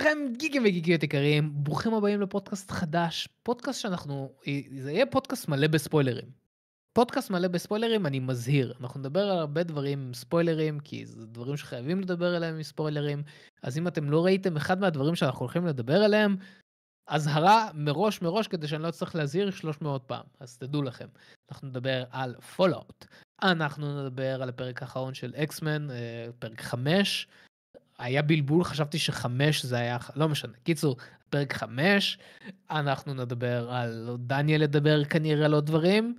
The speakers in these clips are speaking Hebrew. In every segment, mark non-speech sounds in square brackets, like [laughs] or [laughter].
לכם גיקים וגיגיות יקרים, ברוכים הבאים לפודקאסט חדש, פודקאסט שאנחנו, אה, זה יהיה פודקאסט מלא בספוילרים. פודקאסט מלא בספוילרים, אני מזהיר, אנחנו נדבר על הרבה דברים עם ספוילרים, כי זה דברים שחייבים לדבר עליהם עם ספוילרים, אז אם אתם לא ראיתם אחד מהדברים שאנחנו הולכים לדבר עליהם, אזהרה מראש מראש כדי שאני לא אצטרך להזהיר 300 פעם, אז תדעו לכם. אנחנו נדבר על פולאאוט, אנחנו נדבר על הפרק האחרון של אקסמן, אה, פרק 5, היה בלבול, חשבתי שחמש זה היה, לא משנה. קיצור, פרק חמש, אנחנו נדבר על, דניאל ידבר כנראה על עוד דברים,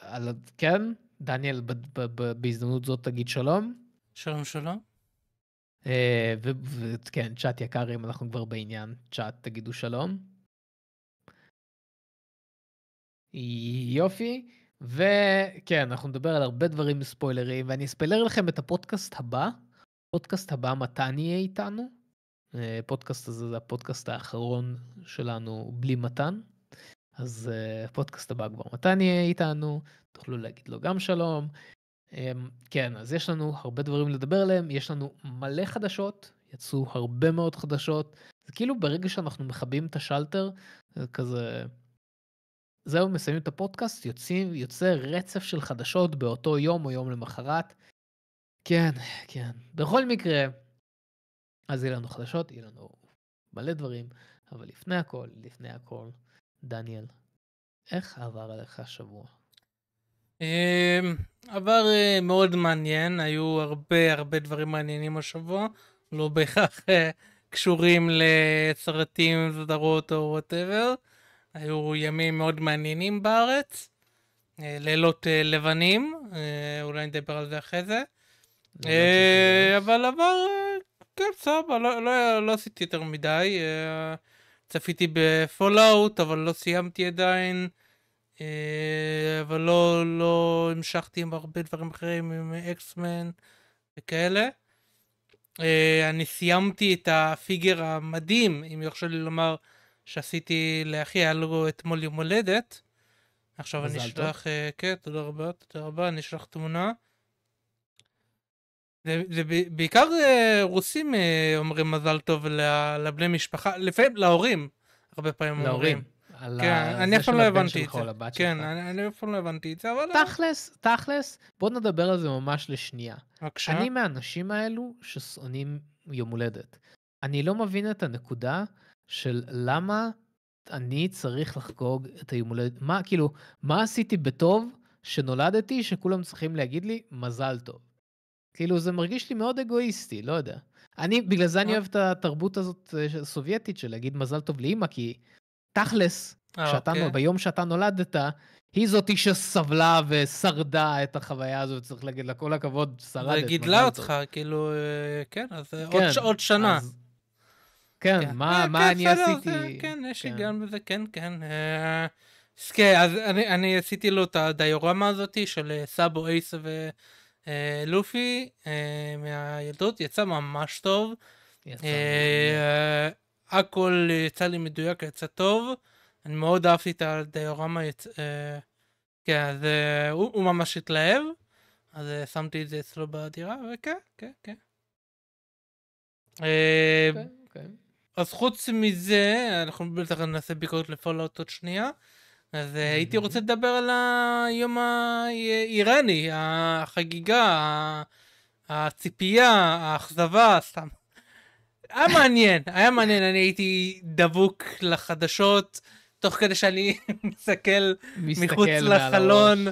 על, כן? דניאל, ב, ב, ב, בהזדמנות זאת תגיד שלום. שלום שלום. אה, וכן, ו- כן, צ'אט יקר, אם אנחנו כבר בעניין, צ'אט, תגידו שלום. יופי, וכן, אנחנו נדבר על הרבה דברים ספוילרים, ואני אספלר לכם את הפודקאסט הבא. פודקאסט הבא מתן יהיה איתנו. אה, הפודקאסט הזה זה הפודקאסט האחרון שלנו בלי מתן. אז אה, הפודקאסט הבא כבר מתן יהיה איתנו, תוכלו להגיד לו גם שלום. אמ, כן, אז יש לנו הרבה דברים לדבר עליהם, יש לנו מלא חדשות, יצאו הרבה מאוד חדשות. זה כאילו ברגע שאנחנו מכבים את השלטר, זה כזה... זהו, מסיימים את הפודקאסט, יוצאים, יוצא רצף של חדשות באותו יום או יום למחרת. כן, כן. בכל מקרה, אז יהיה לנו חדשות, יהיה לנו מלא דברים, אבל לפני הכל, לפני הכל, דניאל, איך עבר עליך השבוע? אמ, עבר אה, מאוד מעניין, היו הרבה הרבה דברים מעניינים השבוע, לא בהכרח אה, קשורים לסרטים, סדרות או וואטאבר. היו ימים מאוד מעניינים בארץ, אה, לילות לבנים, אולי נדבר על זה אחרי זה. לא אה, לא- אבל עבר, אה, כן, סבבה, לא לא, לא, לא עשיתי יותר מדי. אה, צפיתי בפולאאוט, אבל לא סיימתי עדיין. אבל לא, לא המשכתי עם הרבה דברים אחרים, עם אקסמן וכאלה. אני סיימתי את הפיגר המדהים, אם יורשה לי לומר, שעשיתי לאחי, היה לו אתמול יום הולדת. עכשיו אני אשלח, כן, תודה רבה, תודה רבה, אני אשלח תמונה. זה, זה בעיקר אה, רוסים אה, אומרים מזל טוב לבני משפחה, לפעמים להורים, הרבה פעמים להורים. אומרים. על כן, אני אף פעם לא הבנתי את זה. כן, שלך. אני אף פעם לא הבנתי את זה, אבל... תכלס, תכלס, בוא נדבר על זה ממש לשנייה. בבקשה. אני מהאנשים האלו ששונאים יום הולדת. אני לא מבין את הנקודה של למה אני צריך לחגוג את היום הולדת. מה, כאילו, מה עשיתי בטוב שנולדתי שכולם צריכים להגיד לי מזל טוב? כאילו זה מרגיש לי מאוד אגואיסטי, לא יודע. אני, בגלל זה אני אה. אוהב את התרבות הזאת אה, הסובייטית של להגיד מזל טוב לאימא, כי תכלס, אה, שאתה, אוקיי. ביום שאתה נולדת, היא זאתי שסבלה ושרדה את החוויה הזאת, צריך להגיד לה כל הכבוד, שרדת. היא גידלה אותך, כאילו, כן, אז כן, עוד, ש- עוד שנה. אז... כן, כן, מה, כן, מה כן, אני סדר, עשיתי? זה, כן, יש כן. היגיון בזה, כן, כן. אז כן, אז אני, אני עשיתי לו את הדיורמה הזאת של סאבו אייס ו... אה, לופי אה, מהילדות יצא ממש טוב. יצא. אה, אה, הכל יצא לי מדויק, יצא טוב. אני מאוד אהבתי את הדיורמה, יצ... אה, כן, אז אה, הוא, הוא ממש התלהב, אז אה, שמתי את זה אצלו בדירה, וכן, כן, כן. אה, אוקיי, אוקיי. אז חוץ מזה, אנחנו בטח נעשה ביקורת לפולאאוט עוד שנייה. אז אה, הייתי רוצה לדבר על היום האיראני, החגיגה, הציפייה, האכזבה, סתם. היה מעניין, היה מעניין, אני הייתי דבוק לחדשות, תוך כדי שאני [laughs] מסתכל מחוץ לחלון.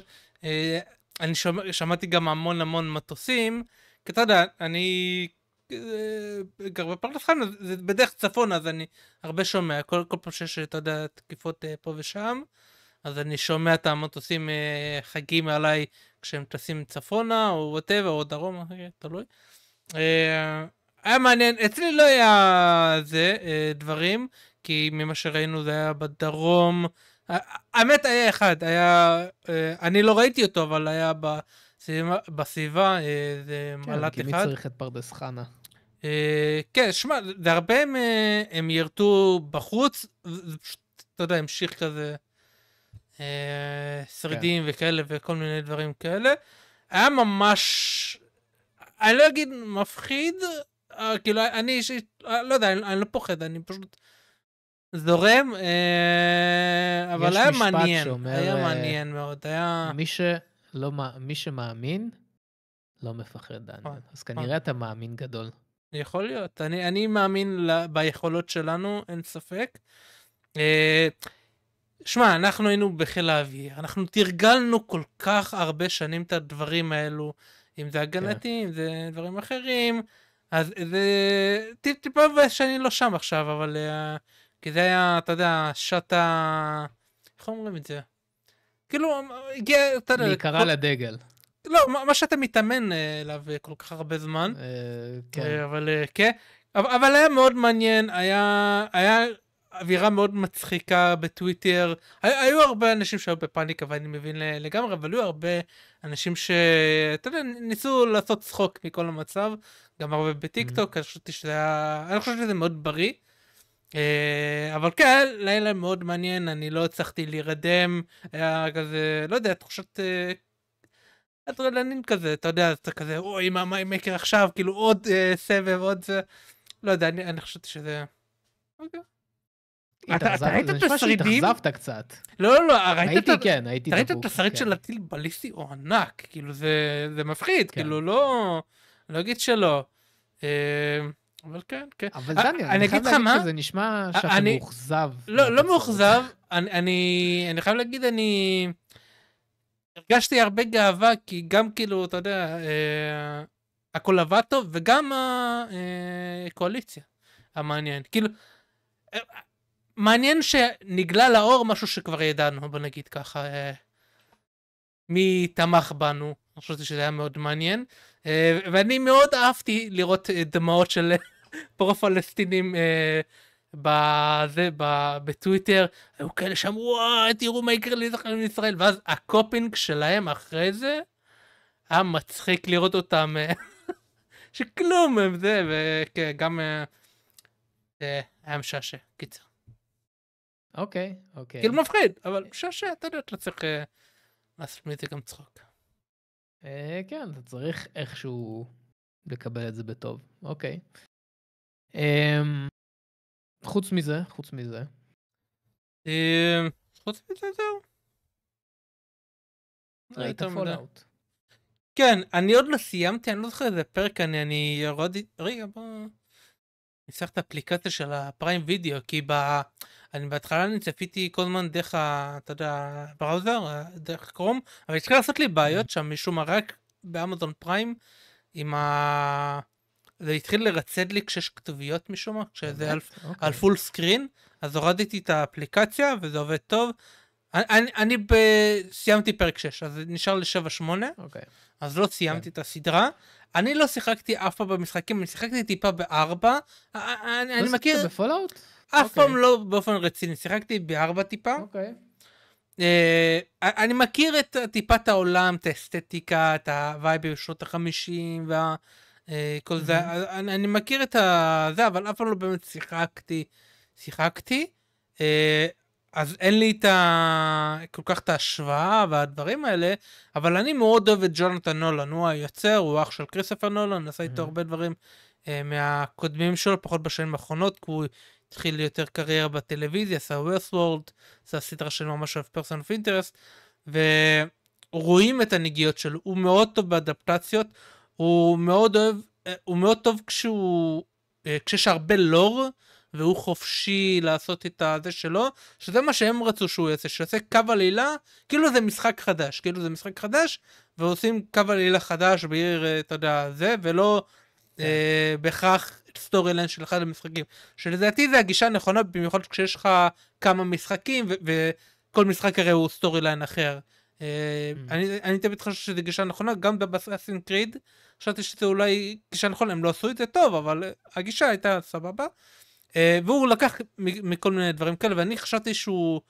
אה, אני שומע, שמעתי גם המון המון מטוסים, כי אתה יודע, אני גר בפרדס חנה, זה בדרך צפון, אז אני הרבה שומע, כל, כל פעם שיש, אתה יודע, תקיפות אה, פה ושם. אז אני שומע את המטוסים אה, חגים עליי כשהם טסים צפונה, או וואטאבר, או דרומה, אה, תלוי. אה, היה מעניין, אצלי לא היה זה, דברים, כי ממה שראינו זה היה בדרום. האמת היה אחד, היה, אני לא ראיתי אותו, אבל היה בסביבה, זה מל"ט אחד. כן, כי מי צריך את פרדס חנה? כן, שמע, זה הרבה הם, הם ירתו בחוץ, זה פשוט, אתה יודע, המשיך כזה. אה, שרידים כן. וכאלה וכל מיני דברים כאלה. היה ממש, אני לא אגיד מפחיד, אה, כאילו אני אישית, אה, לא יודע, אני, אני לא פוחד, אני פשוט זורם, אבל היה מעניין, שאומר, היה מעניין מאוד, היה... מי, שלא, מי שמאמין, לא מפחד, דן. נכון, אז כנראה נכון. אתה מאמין גדול. יכול להיות, אני, אני מאמין ל, ביכולות שלנו, אין ספק. שמע, אנחנו היינו בחיל האוויר, אנחנו תרגלנו כל כך הרבה שנים את הדברים האלו, אם זה הגנתי, כן. אם זה דברים אחרים, אז זה טיפ טיפה מבאס שאני לא שם עכשיו, אבל... אה, כי זה היה, אתה יודע, שעת ה... איך אומרים את זה? כאילו, הגיע, אתה יודע... להיקרא לדגל. לא, מה שאתה מתאמן אה, אליו אה, כל כך הרבה זמן. כן. כן. אבל כן. אבל היה מאוד מעניין, היה... אווירה מאוד מצחיקה בטוויטר. היו היו הרבה אנשים שהיו בפאניקה ואני מבין לגמרי, אבל היו הרבה אנשים שאתה יודע, ניסו לעשות צחוק מכל המצב, גם הרבה בטיקטוק, אני חשבתי שזה היה, אני חושב שזה מאוד בריא. אה, אבל כן, לילה מאוד מעניין, אני לא הצלחתי להירדם, היה כזה, לא יודע, תחושת אה, אדרלנין כזה, אתה יודע, אתה כזה, אוי, מה, מה עם יקרה עכשיו, כאילו עוד אה, סבב, עוד זה, לא יודע, אני חשבתי שזה... אוקיי. אתה ראית את השרידים? זה נשמע שהתאכזבת קצת. לא, לא, לא, ראית את... כן, הייתי ראית את הסרט כן. של הטיל בליסטי? הוא ענק, כאילו זה מפחיד, כן. כאילו לא... לא אגיד שלא. אה, אבל כן, כן. אבל דני, אה, אני חייב להגיד שזה נשמע שאתה מאוכזב. לא, לא מאוכזב, אני חייב להגיד, אני... הרגשתי הרבה גאווה, כי גם כאילו, אתה יודע, אה, הכל עבד טוב, וגם הקואליציה המעניין. כאילו... מעניין שנגלה לאור משהו שכבר ידענו, בוא נגיד ככה. אה, מי תמך בנו, חשבתי שזה היה מאוד מעניין. אה, ואני מאוד אהבתי לראות אה, דמעות של [laughs] פרו-פלסטינים בטוויטר, היו כאלה שאמרו, וואי, תראו מה יקרה לאזרחים לישראל, ואז הקופינג שלהם אחרי זה, היה מצחיק לראות אותם, [laughs] שכלום הם זה, וכן, גם היה משעשע, קיצר. אוקיי, אוקיי. כאילו מפחיד, אבל שעשע, אתה יודע, אתה צריך לעשות מזה גם צחוק. כן, אתה צריך איכשהו לקבל את זה בטוב, אוקיי. אמ, חוץ מזה, חוץ מזה. אמ, חוץ מזה זהו. לא ראית פולאאוט. כן, אני עוד לא סיימתי, אני לא זוכר איזה פרק אני, אני ירדתי, רגע בוא, נפתח את האפליקציה של הפריים וידאו, כי ב... אני בהתחלה אני צפיתי כל הזמן דרך ה... אתה יודע, בראוזר, אה, דרך קרום, אבל התחיל לעשות לי בעיות שם משום מה רק באמזון פריים, עם ה... זה התחיל לרצד לי כשיש כתוביות משום מה, כשזה על, okay. אוקיי. על פול סקרין, אז הורדתי את האפליקציה וזה עובד טוב. אני, אני, אני ב... סיימתי פרק 6, אז נשאר ל-7-8, okay. אוקיי. אז לא סיימתי okay. כן. את הסדרה. אני לא שיחקתי אף פעם במשחקים, אני שיחקתי טיפה ב-4. אה, אה, אני, אני מכיר... לא שיחקת בפולאאוט? אף okay. אוקיי. פעם לא באופן רציני, שיחקתי בארבע טיפה. Okay. אוקיי. אה, אני מכיר את טיפת העולם, את האסתטיקה, את הווייב בשנות החמישים, וה... אה, כל זה, אה, אני, אני מכיר את זה, אבל אף פעם לא באמת שיחקתי, שיחקתי, אז אין לי את ה... כל כך את ההשוואה והדברים האלה, אבל אני מאוד אוהב את ג'ונתן נולן, הוא היוצר, הוא אח של כריסופר נולן, עשה איתו הרבה דברים מהקודמים שלו, פחות בשנים האחרונות, כי הוא התחיל יותר קריירה בטלוויזיה, עשה ווסטוורד, עשה סדרה של ממש על פרסון אוף אינטרסט, ורואים את הנגיעות שלו, הוא מאוד טוב באדפטציות, הוא מאוד אוהב, אה, הוא מאוד טוב כשהוא, אה, כשיש הרבה לור, והוא חופשי לעשות את הזה שלו, שזה מה שהם רצו שהוא יעשה, שיעשה קו עלילה, כאילו זה משחק חדש, כאילו זה משחק חדש, ועושים קו עלילה חדש בעיר, אה, אתה יודע, זה, ולא כן. אה, בהכרח סטורי ליין של אחד המשחקים. שלדעתי זה הגישה הנכונה, במיוחד כשיש לך כמה משחקים, וכל משחק הרי הוא סטורי ליין אחר. אה, mm. אני תמיד חושב שזה גישה נכונה, גם באסין קריד, חשבתי שזה אולי גישה נכונה, הם לא עשו את זה טוב, אבל אה, הגישה הייתה סבבה. אה, והוא לקח מכל מיני דברים כאלה, ואני חשבתי שהוא...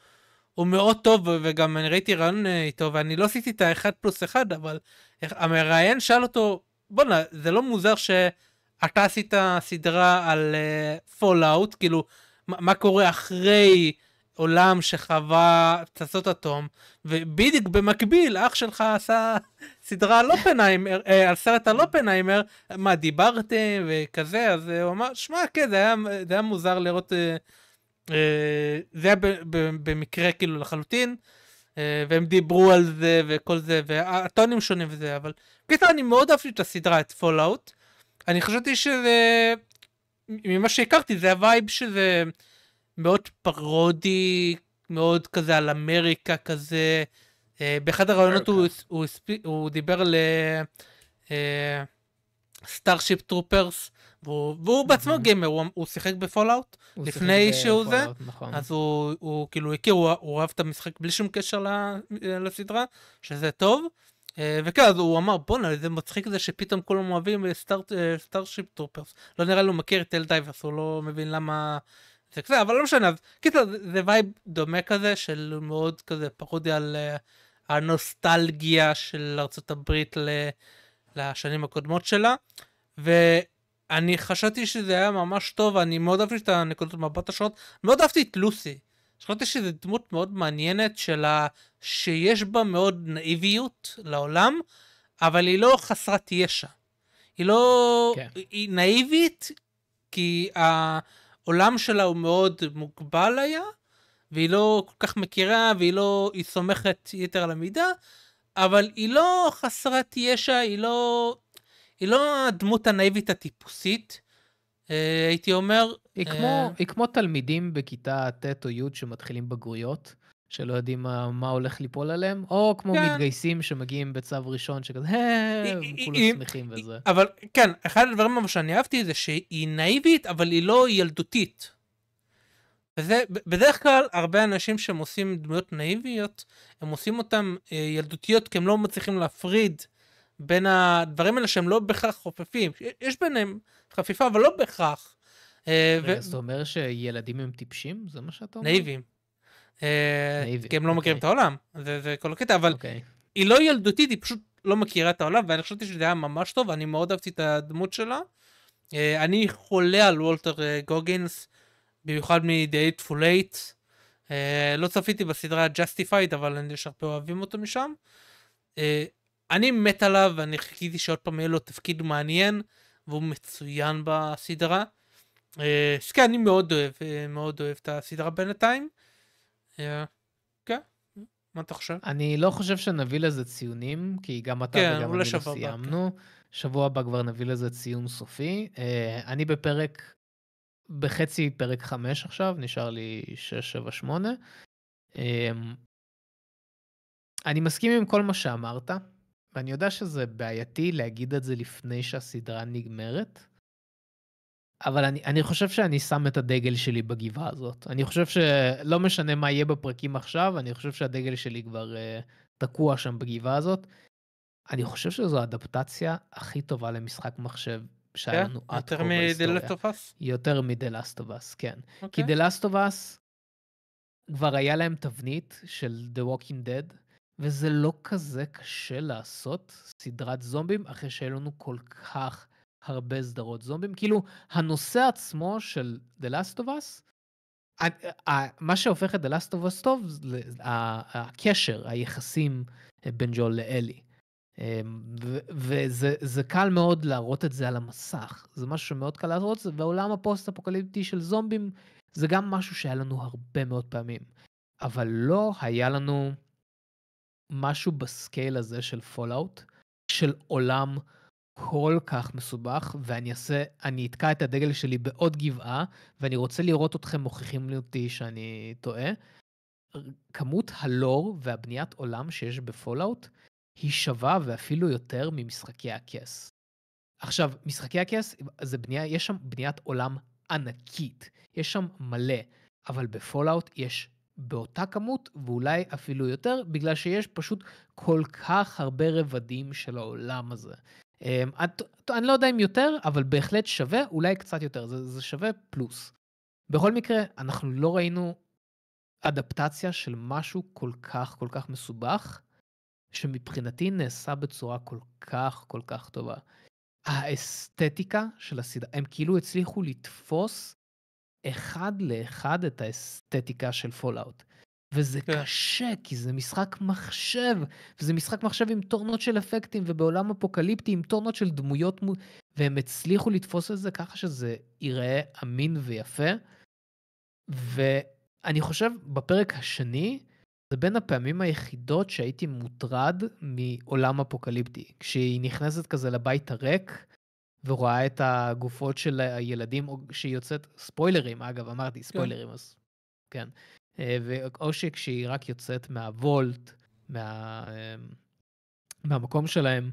הוא מאוד טוב, וגם אני ראיתי רעיון איתו, ואני לא עשיתי את האחד פלוס אחד, אבל המראיין שאל אותו, בואנה, זה לא מוזר ש... אתה עשית סדרה על פולאאוט, אה, uh, כאילו, מה, מה קורה אחרי עולם שחווה פצצות אטום, ובדיוק במקביל, אח שלך עשה סדרה על אופנהיימר, אה, על סרט על אופנהיימר, מה, דיברתם וכזה, אז הוא אמר, שמע, כן, זה היה, זה היה מוזר לראות, uh, uh, זה היה ב, ב, במקרה כאילו לחלוטין. והם דיברו על זה וכל זה, והטונים שונים וזה, אבל בקיצור אני מאוד אהבתי את הסדרה, את פולאאוט, אני חשבתי שזה, ממה שהכרתי זה הווייב שזה מאוד פרודי, מאוד כזה על אמריקה כזה. אה, באחד הראיונות הוא, הוא, הוא הוא דיבר על סטארשיפ טרופרס. והוא, והוא mm-hmm. בעצמו גיימר, הוא, הוא שיחק בפולאאוט לפני שיחק שהוא זה, נכון. אז הוא, הוא כאילו הכיר, הוא, הוא אהב את המשחק בלי שום קשר אה, לסדרה, שזה טוב, אה, וכן, אז הוא אמר, בואנה, זה מצחיק זה שפתאום כולם אוהבים סטארשיפ אה, טרופרס. אה, לא נראה לי הוא מכיר את אל דייברס, הוא לא מבין למה זה כזה, אבל לא משנה. אז קיצר, זה וייב דומה כזה, של מאוד כזה פרודיה על הנוסטלגיה של ארצות הברית לשנים הקודמות שלה. ואני חשבתי שזה היה ממש טוב, אני מאוד אהבתי את הנקודות מבט השונות, מאוד אהבתי את לוסי. זאת חשבתי איזו דמות מאוד מעניינת של ה... שיש בה מאוד נאיביות לעולם, אבל היא לא חסרת ישע. היא לא... כן. היא נאיבית, כי העולם שלה הוא מאוד מוגבל היה, והיא לא כל כך מכירה, והיא לא... היא סומכת יתר על המידה, אבל היא לא חסרת ישע, היא לא... היא לא הדמות הנאיבית הטיפוסית. אה, הייתי אומר... היא אה, כמו, היא כמו תלמידים בכיתה ט' או י' שמתחילים בגרויות, שלא יודעים מה, מה הולך ליפול עליהם, או כמו כן. מתגייסים שמגיעים בצו ראשון שכזה, כולם שמחים וזה. אבל כן, אחד הדברים שאני אהבתי זה שהיא נאיבית, אבל היא לא ילדותית. וזה, בדרך כלל הרבה אנשים שהם עושים דמויות נאיביות, הם עושים אותן אה, ילדותיות כי הם לא מצליחים להפריד בין הדברים האלה שהם לא בהכרח חופפים. יש ביניהם חפיפה, אבל לא בהכרח. אה, רגע, אז אתה אומר שילדים הם טיפשים? זה מה שאתה אומר? נאיבים. אה, כי הם לא מכירים אוקיי. את העולם, זה כל הקטע, אבל אוקיי. היא לא ילדותית, היא פשוט לא מכירה את העולם, ואני חשבתי שזה היה ממש טוב, אני מאוד אהבתי את הדמות שלה. אה, אני חולה על וולטר גוגינס, במיוחד מ-The 8 לא צפיתי בסדרה Justified, אבל יש הרבה אוהבים אותו משם. אני מת עליו, ואני חיכיתי שעוד פעם יהיה לו תפקיד מעניין. והוא מצוין בסדרה. אה, שכן, אני מאוד אוהב, אה, מאוד אוהב את הסדרה בינתיים. אה, כן, מה אתה חושב? אני לא חושב שנביא לזה ציונים, כי גם אתה כן, וגם אני לא סיימנו. כן. שבוע הבא כבר נביא לזה ציון סופי. אני בפרק, בחצי פרק חמש עכשיו, נשאר לי שש, שבע, שמונה. אמ, אני מסכים עם כל מה שאמרת. ואני יודע שזה בעייתי להגיד את זה לפני שהסדרה נגמרת, אבל אני, אני חושב שאני שם את הדגל שלי בגבעה הזאת. אני חושב שלא משנה מה יהיה בפרקים עכשיו, אני חושב שהדגל שלי כבר uh, תקוע שם בגבעה הזאת. אני חושב שזו האדפטציה הכי טובה למשחק מחשב שהיה כן? לנו עד כה בהיסטוריה. יותר מ-The Last יותר מדלסטובס, כן. Okay. כי דלסטובס אוקיי. כבר היה להם תבנית של The Walking Dead, וזה לא כזה קשה לעשות סדרת זומבים אחרי שהיו לנו כל כך הרבה סדרות זומבים. כאילו, הנושא עצמו של The Last of Us, מה שהופך את The Last of Us טוב, זה הקשר, היחסים אה, בין ג'ול לאלי. אמ, וזה קל מאוד להראות את זה על המסך, זה משהו שמאוד קל להראות, והעולם הפוסט-אפוקליפטי של זומבים זה גם משהו שהיה לנו הרבה מאוד פעמים. אבל לא היה לנו משהו בסקייל הזה של פולאאוט, של עולם כל כך מסובך, ואני אעשה, אני אתקע את הדגל שלי בעוד גבעה, ואני רוצה לראות אתכם מוכיחים אותי שאני טועה. כמות הלור והבניית עולם שיש בפולאאוט היא שווה ואפילו יותר ממשחקי הכס. עכשיו, משחקי הכס, זה בנייה, יש שם בניית עולם ענקית, יש שם מלא, אבל בפולאאוט יש באותה כמות, ואולי אפילו יותר, בגלל שיש פשוט כל כך הרבה רבדים של העולם הזה. אמ, אני לא יודע אם יותר, אבל בהחלט שווה, אולי קצת יותר, זה, זה שווה פלוס. בכל מקרה, אנחנו לא ראינו אדפטציה של משהו כל כך כל כך מסובך, שמבחינתי נעשה בצורה כל כך כל כך טובה. האסתטיקה של הסדרה, הם כאילו הצליחו לתפוס אחד לאחד את האסתטיקה של פולאאוט. וזה כן. קשה, כי זה משחק מחשב, וזה משחק מחשב עם טורנות של אפקטים, ובעולם אפוקליפטי עם טורנות של דמויות, מ... והם הצליחו לתפוס את זה ככה שזה ייראה אמין ויפה. ואני חושב, בפרק השני, זה בין הפעמים היחידות שהייתי מוטרד מעולם אפוקליפטי. כשהיא נכנסת כזה לבית הריק, ורואה את הגופות של הילדים, שהיא יוצאת, ספוילרים אגב, אמרתי כן. ספוילרים, אז כן. אה, או שכשהיא רק יוצאת מהוולט, מה, אמ, מהמקום שלהם,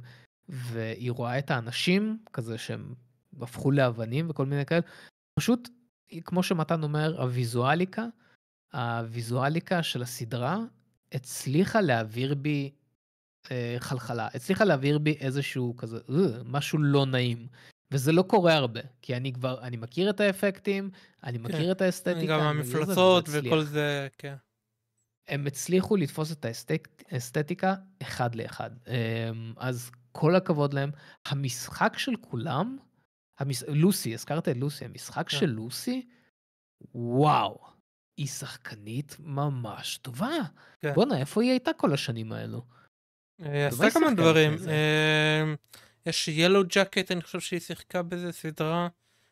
והיא רואה את האנשים, כזה שהם הפכו לאבנים וכל מיני כאלה, פשוט, כמו שמתן אומר, הוויזואליקה, הוויזואליקה של הסדרה הצליחה להעביר בי אה, חלחלה, הצליחה להעביר בי איזשהו כזה, אה, משהו לא נעים. וזה לא קורה הרבה, כי אני כבר, אני מכיר את האפקטים, אני כן. מכיר כן. את האסתטיקה. גם לא המפלצות וכל זה, כן. הם הצליחו לתפוס את האסתטיקה אחד לאחד. אמ, אז כל הכבוד להם. המשחק של כולם, המש... לוסי, הזכרת את לוסי, המשחק כן. של לוסי, וואו, היא שחקנית ממש טובה. כן. בואנה, איפה היא הייתה כל השנים האלו? אה, עשתה כמה דברים. אה, יש ילו ג'קט, אני חושב שהיא שיחקה בזה סדרה,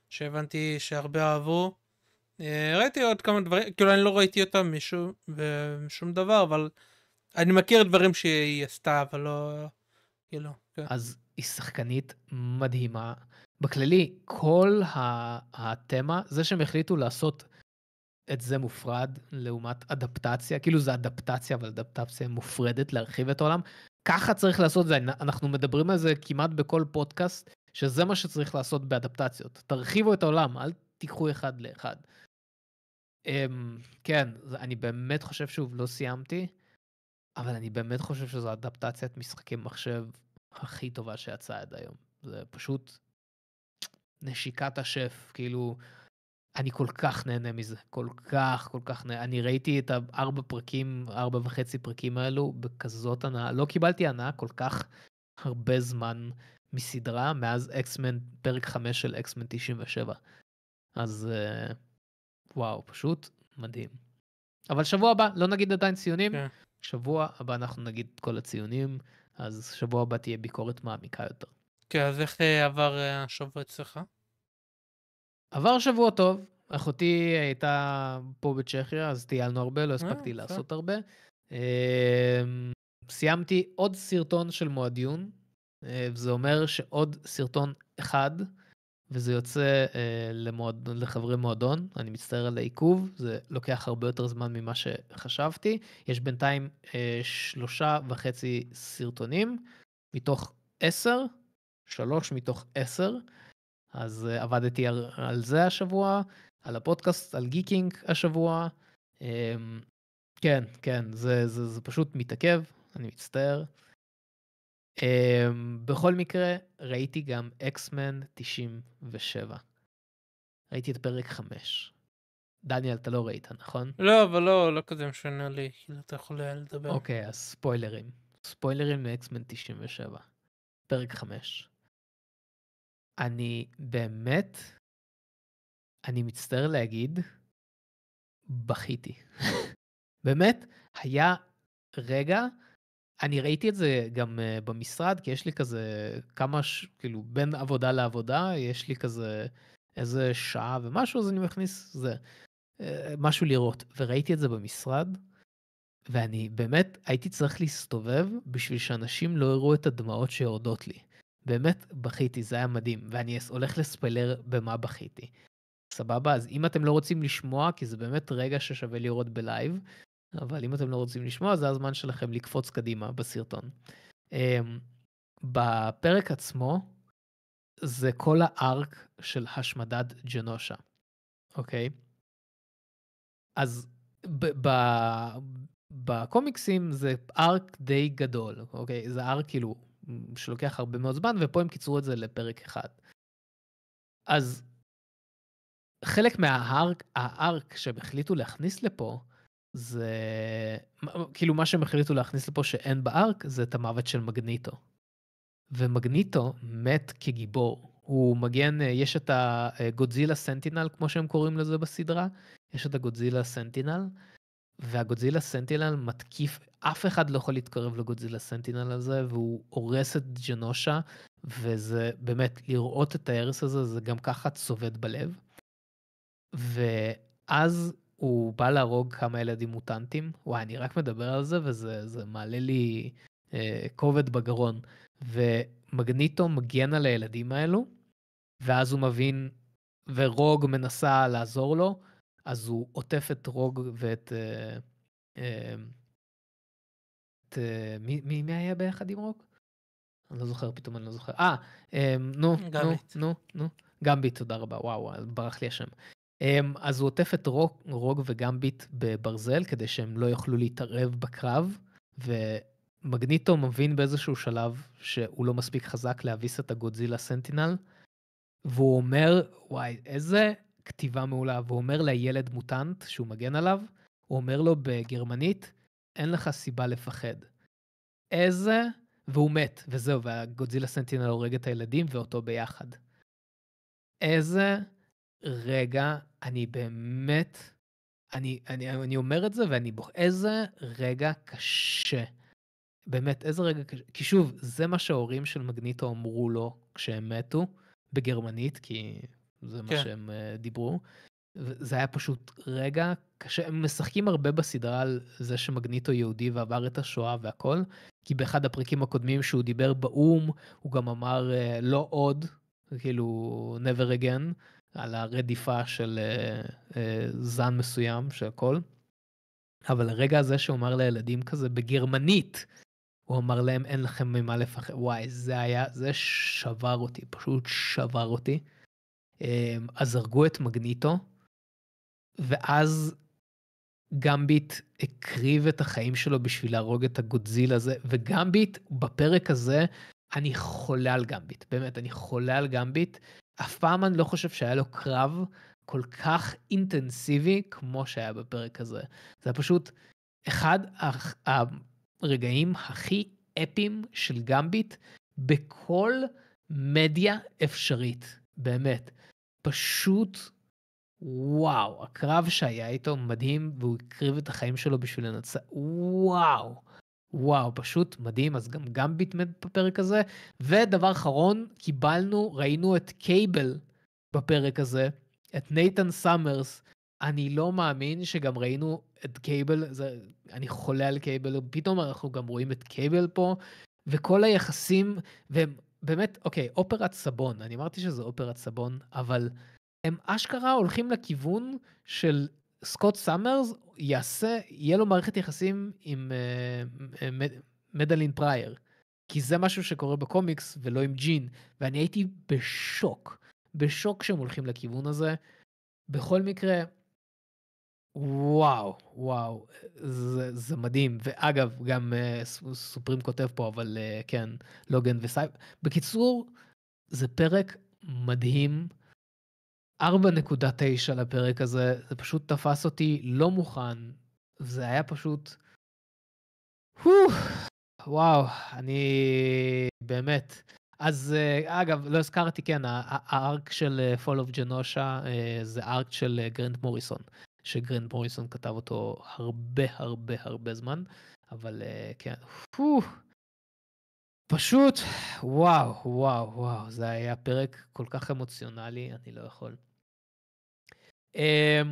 שהבנתי שהרבה אהבו. אה, ראיתי עוד כמה דברים, כאילו אני לא ראיתי אותה משום, משום דבר, אבל אני מכיר דברים שהיא עשתה, אבל לא... כאילו, כן. אז היא שחקנית מדהימה. בכללי, כל התמה, זה שהם החליטו לעשות את זה מופרד לעומת אדפטציה, כאילו זה אדפטציה, אבל אדפטציה מופרדת, להרחיב את העולם, ככה צריך לעשות את זה, אנחנו מדברים על זה כמעט בכל פודקאסט, שזה מה שצריך לעשות באדפטציות. תרחיבו את העולם, אל תיקחו אחד לאחד. Um, כן, אני באמת חושב, שוב, לא סיימתי, אבל אני באמת חושב שזו אדפטציית משחקי מחשב הכי טובה שיצאה עד היום. זה פשוט נשיקת השף, כאילו, אני כל כך נהנה מזה, כל כך, כל כך נהנה. אני ראיתי את הארבע פרקים, ארבע וחצי פרקים האלו בכזאת הנאה. לא קיבלתי הנאה כל כך הרבה זמן מסדרה, מאז אקסמן, פרק חמש של אקסמן 97. אז uh, וואו, פשוט מדהים. אבל שבוע הבא, לא נגיד עדיין ציונים, כן. שבוע הבא אנחנו נגיד את כל הציונים, אז שבוע הבא תהיה ביקורת מעמיקה יותר. כן, אז איך אה, עבר אה, השבוע אצלך? עבר שבוע טוב, אחותי הייתה פה בצ'כיה, אז טיילנו הרבה, לא אה, הספקתי אה, לעשות אה. הרבה. אמ, סיימתי עוד סרטון של מועדיון, אה, וזה אומר שעוד סרטון אחד, וזה יוצא אה, למועד, לחברי מועדון, אני מצטער על העיכוב, זה לוקח הרבה יותר זמן ממה שחשבתי. יש בינתיים שלושה וחצי סרטונים, מתוך עשר, שלוש מתוך עשר. אז אה, עבדתי על על זה השבוע, על הפודקאסט, על גיקינג השבוע. אמ, כן, כן, זה, זה, זה פשוט מתעכב, אני מצטער. אמ, בכל מקרה, ראיתי גם אקסמן 97. ראיתי את פרק 5. דניאל, אתה לא ראית, נכון? לא, אבל לא, לא כזה משנה לי, כאילו אתה יכול לדבר. אוקיי, אז ספוילרים. ספוילרים מאקסמן 97. פרק 5. אני באמת, אני מצטער להגיד, בכיתי. [laughs] באמת, היה רגע, אני ראיתי את זה גם אה, במשרד, כי יש לי כזה כמה, ש... כאילו, בין עבודה לעבודה, יש לי כזה איזה שעה ומשהו, אז אני מכניס זה, אה, משהו לראות. וראיתי את זה במשרד, ואני באמת הייתי צריך להסתובב בשביל שאנשים לא יראו את הדמעות שיורדות לי. באמת בכיתי, זה היה מדהים, ואני הולך לספלר במה בכיתי. סבבה? אז אם אתם לא רוצים לשמוע, כי זה באמת רגע ששווה לראות בלייב, אבל אם אתם לא רוצים לשמוע, זה הזמן שלכם לקפוץ קדימה בסרטון. אמ, בפרק עצמו, זה כל הארק של השמדת ג'נושה, אוקיי? אז בקומיקסים זה ארק די גדול, אוקיי? זה ארק כאילו שלוקח הרבה מאוד זמן, ופה הם קיצרו את זה לפרק אחד. אז חלק מהארק הארק שהם החליטו להכניס לפה, זה כאילו מה שהם החליטו להכניס לפה שאין בארק, זה את המוות של מגניטו. ומגניטו מת כגיבור. הוא מגן, אה, יש את הגודזילה סנטינל, אה, כמו שהם קוראים לזה בסדרה, יש את הגודזילה סנטינל, והגודזילה סנטינל מתקיף, אף אחד לא יכול להתקרב לגודזילה סנטינל הזה, והוא הורס את ג'נושה, וזה באמת, לראות את ההרס הזה, זה גם ככה צובד בלב. ואז הוא בא להרוג כמה ילדים מוטנטים, וואי, אני רק מדבר על זה, וזה זה מעלה לי אה, כובד בגרון. ומגניטו מגן על הילדים האלו, ואז הוא מבין, ורוג מנסה לעזור לו, אז הוא עוטף את רוג ואת... אה, אה, את... אה, מי, מי, מי היה ביחד עם רוג? אני לא זוכר, פתאום אני לא זוכר. אה, אמ, נו, נו, נו, נו. גמביט, תודה רבה, וואו, ברח לי השם. אמ, אז הוא עוטף את רוג, רוג וגמביט בברזל כדי שהם לא יוכלו להתערב בקרב, ומגניטו מבין באיזשהו שלב שהוא לא מספיק חזק להביס את הגודזילה סנטינל, והוא אומר, וואי, איזה כתיבה מעולה, והוא אומר לילד מוטנט שהוא מגן עליו, הוא אומר לו בגרמנית, אין לך סיבה לפחד. איזה... והוא מת, וזהו, והגודזילה סנטינל הורג את הילדים ואותו ביחד. איזה רגע, אני באמת, אני, אני, אני אומר את זה ואני בוח, איזה רגע קשה. באמת, איזה רגע קשה. כי שוב, זה מה שההורים של מגניטו אמרו לו כשהם מתו, בגרמנית, כי זה כן. מה שהם אה, דיברו. זה היה פשוט רגע קשה, הם משחקים הרבה בסדרה על זה שמגניטו יהודי ועבר את השואה והכל, כי באחד הפרקים הקודמים שהוא דיבר באו"ם, הוא גם אמר אה, לא עוד, כאילו never again, על הרדיפה של אה, זן מסוים של הכל. אבל הרגע הזה שהוא אמר לילדים כזה בגרמנית, הוא אמר להם אין לכם ממה לפחד, וואי זה היה, זה שבר אותי, פשוט שבר אותי. אמ, אז הרגו את מגניטו, ואז גמביט הקריב את החיים שלו בשביל להרוג את הגודזיל הזה, וגמביט בפרק הזה, אני חולה על גמביט, באמת, אני חולה על גמביט. אף פעם אני לא חושב שהיה לו קרב כל כך אינטנסיבי כמו שהיה בפרק הזה. זה פשוט אחד הרגעים הכי אפיים של גמביט בכל מדיה אפשרית, באמת. פשוט, וואו, הקרב שהיה איתו מדהים, והוא הקריב את החיים שלו בשביל לנצח, וואו. וואו, פשוט מדהים, אז גם גם מת בפרק הזה. ודבר אחרון, קיבלנו, ראינו את קייבל בפרק הזה, את נייתן סאמרס. אני לא מאמין שגם ראינו את קייבל, זה, אני חולה על קייבל, פתאום אנחנו גם רואים את קייבל פה, וכל היחסים, והם באמת, אוקיי, אופרת סבון, אני אמרתי שזה אופרת סבון, אבל הם אשכרה הולכים לכיוון של סקוט סאמרס יעשה, יהיה לו מערכת יחסים עם אה, אה, מדלין uh, פרייר. כי זה משהו שקורה בקומיקס ולא עם ג'ין, ואני הייתי בשוק, בשוק שהם הולכים לכיוון הזה. בכל מקרה, וואו, וואו, זה, זה מדהים. ואגב, גם uh, סופרים כותב פה, אבל uh, כן, לוגן וסייב. בקיצור, זה פרק מדהים. 4.9 לפרק הזה, זה פשוט תפס אותי לא מוכן. זה היה פשוט... וואו, אני... באמת. אז אה, אגב, לא הזכרתי, כן, הארק של Fall of Genosha זה ארק של גרנט מוריסון. שגרן מוריסון כתב אותו הרבה הרבה הרבה זמן, אבל אה, כן, פו, פשוט וואו וואו וואו זה היה פרק כל כך אמוציונלי אני לא יכול. Um,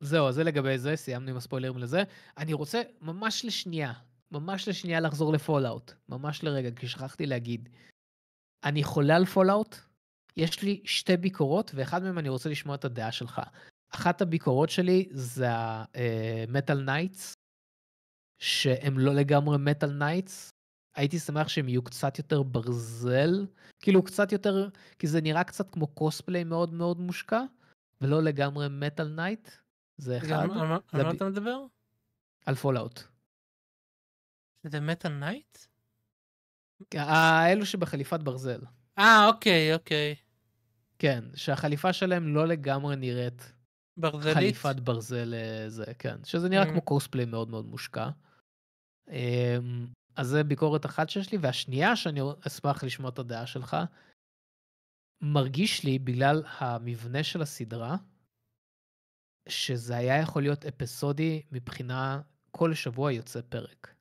זהו זה לגבי זה סיימנו עם הספוילרים לזה אני רוצה ממש לשנייה ממש לשנייה לחזור לפולאאוט ממש לרגע כי שכחתי להגיד. אני חולה על פולאאוט יש לי שתי ביקורות ואחד מהם אני רוצה לשמוע את הדעה שלך אחת הביקורות שלי זה המטאל נייטס, שהם לא לגמרי מטאל נייטס. הייתי שמח שהם יהיו קצת יותר ברזל, כאילו קצת יותר, כי זה נראה קצת כמו קוספליי מאוד מאוד מושקע, ולא לגמרי מטאל נייט. זה אחד. על מה אתה מדבר? על פולאאוט. זה מטאל נייט? האלו שבחליפת ברזל. אה, אוקיי, אוקיי. כן, שהחליפה שלהם לא לגמרי נראית ברזלית? חליפת ברזל אה, זה, כן. שזה נראה mm. כמו קורספליי מאוד מאוד מושקע. אמ, אז זה ביקורת אחת שיש לי, והשנייה שאני אשמח לשמוע את הדעה שלך, מרגיש לי בגלל המבנה של הסדרה, שזה היה יכול להיות אפיסודי מבחינה, כל שבוע יוצא פרק.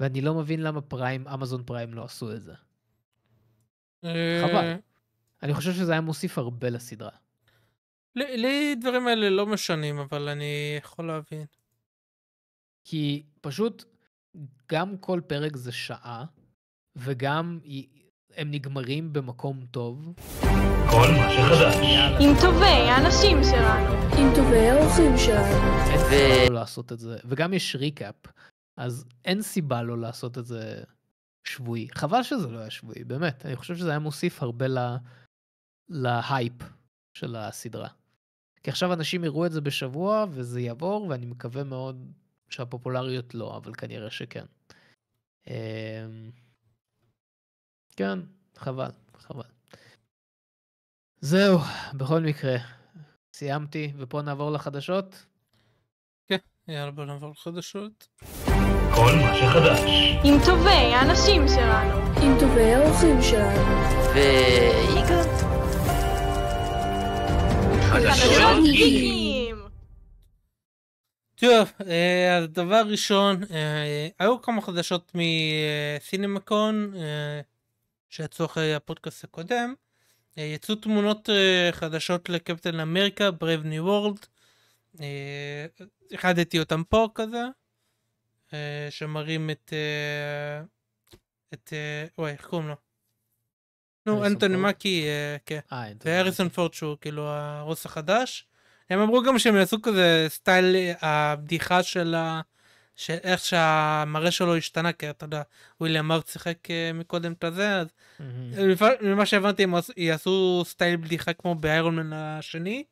ואני לא מבין למה פריים, אמזון פריים לא עשו את זה. אה, חבל. אני חושב שזה היה מוסיף הרבה לסדרה. לי לי דברים האלה לא משנים, אבל אני יכול להבין. כי פשוט גם כל פרק זה שעה, וגם הם נגמרים במקום טוב. כל מה שחדש. עם טובי האנשים שלנו. עם טובי האורחים שלנו. אין לא לעשות את זה. וגם יש ריקאפ, אז אין סיבה לא לעשות את זה שבועי. חבל שזה לא היה שבועי, באמת. אני חושב שזה היה מוסיף הרבה ל... להייפ של הסדרה. כי עכשיו אנשים יראו את זה בשבוע וזה יעבור, ואני מקווה מאוד שהפופולריות לא, אבל כנראה שכן. אמ, כן, חבל, חבל. זהו, בכל מקרה, סיימתי, ופה נעבור לחדשות? כן, יאללה בוא נעבור לחדשות. כל מה שחדש. עם טובי האנשים שלנו. עם טובי האורחים שלנו. ויגאל. טוב, אה, אז דבר ראשון, אה, היו כמה חדשות מסינמקון, שיצאו אחרי הפודקאסט הקודם. אה, יצאו תמונות חדשות לקפטן אמריקה, Brave New World. החדתי אותם פה כזה, שמראים את... את... וואי, איך קוראים לו? נו, אנטוני מקי, אה, כן. אה, והריסון פורד שהוא כאילו הרוס החדש. הם אמרו גם שהם יעשו כזה סטייל הבדיחה של ה... של איך שהמראה שלו השתנה, כי אתה יודע, וויליאם ארט שיחק אה, מקודם את הזה, אז ממה שהבנתי הם יעשו סטייל בדיחה כמו באיירון מן השני,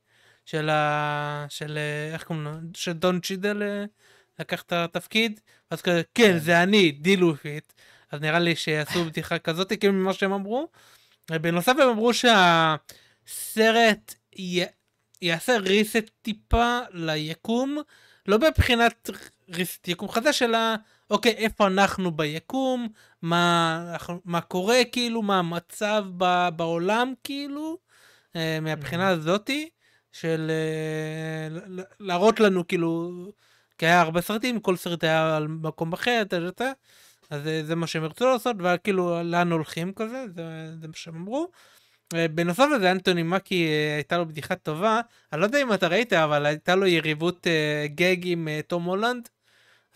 של ה... של איך קוראים לו? של דון צ'ידל לקח את התפקיד, אז כזה, כן, כן, זה אני, דילו איט. אז נראה לי שיעשו בדיחה כזאת, כאילו ממה שהם אמרו, בנוסף הם אמרו שהסרט י... יעשה ריסט טיפה ליקום, לא מבחינת ריסט יקום חדש, אלא אוקיי, איפה אנחנו ביקום, מה, מה קורה כאילו, מה המצב ב... בעולם כאילו, אה, מהבחינה mm-hmm. הזאתי, של אה, להראות לנו כאילו, כי היה הרבה סרטים, כל סרט היה על מקום אחר, אתה יודע, אז אה, זה מה שהם ירצו לעשות, וכאילו לאן הולכים כזה, זה, זה מה שהם אמרו. אה, בנוסף לזה, אנטוני מקי אה, הייתה לו בדיחה טובה, אני לא יודע אם אתה ראית, אבל הייתה לו יריבות גג עם תום הולנד.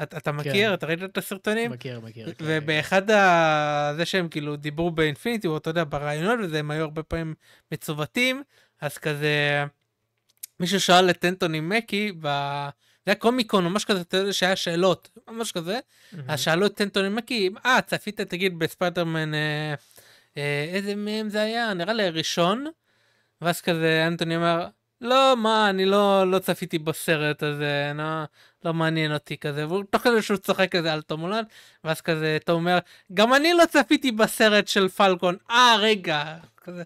אתה, אתה מכיר? כן. אתה ראית את הסרטונים? מכיר, מכיר. ובאחד כן. כן. ה... זה שהם כאילו דיברו באינפיניטי, או אתה יודע, ברעיונות וזה, הם היו הרבה פעמים מצוותים, אז כזה... מישהו שאל את אנטוני מקי ב... זה היה קומיקון ממש כזה, אתה יודע שהיה שאלות, ממש כזה. Mm-hmm. אז שאלו את טנטוני מקי, אה, צפית, תגיד, בספיידרמן, אה, אה, איזה מהם זה היה? נראה לי הראשון. ואז כזה אנטוני אמר, לא, מה, אני לא, לא צפיתי בסרט הזה, לא, לא מעניין אותי כזה, והוא תוך כדי שהוא צוחק כזה על תום הולנד, ואז כזה, אתה אומר, גם אני לא צפיתי בסרט של פלקון, אה, רגע, כזה.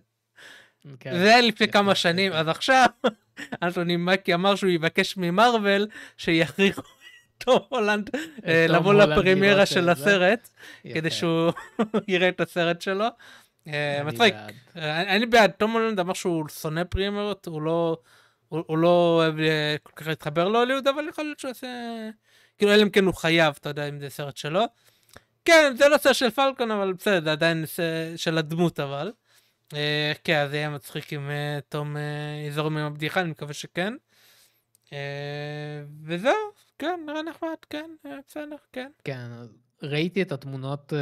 כן. זה היה לפני כן, כמה כן, שנים, אז עכשיו [laughs] אנטוני מקי אמר שהוא יבקש ממרוול שיכריחו [laughs] את טום הולנד אה, לבוא לפרמיירה של הסרט, כדי שהוא [laughs] יראה את הסרט שלו. אה, מצחיק, אה, אני בעד, טום הולנד אמר שהוא שונא פרימיירות, הוא לא... הוא לא אוהב כל כך להתחבר להוליווד, אבל יכול להיות שהוא עושה... כאילו, אלא אם כן הוא חייב, אתה יודע, אם זה סרט שלו. כן, זה לא סרט של פלקון, אבל בסדר, עדיין של הדמות, אבל. אה, כן, אז יהיה מצחיק אם אה, תום אה, יזרום עם הבדיחה, אני מקווה שכן. וזהו, כן, נראה נחמד, כן, בסדר, כן. כן, ראיתי את התמונות,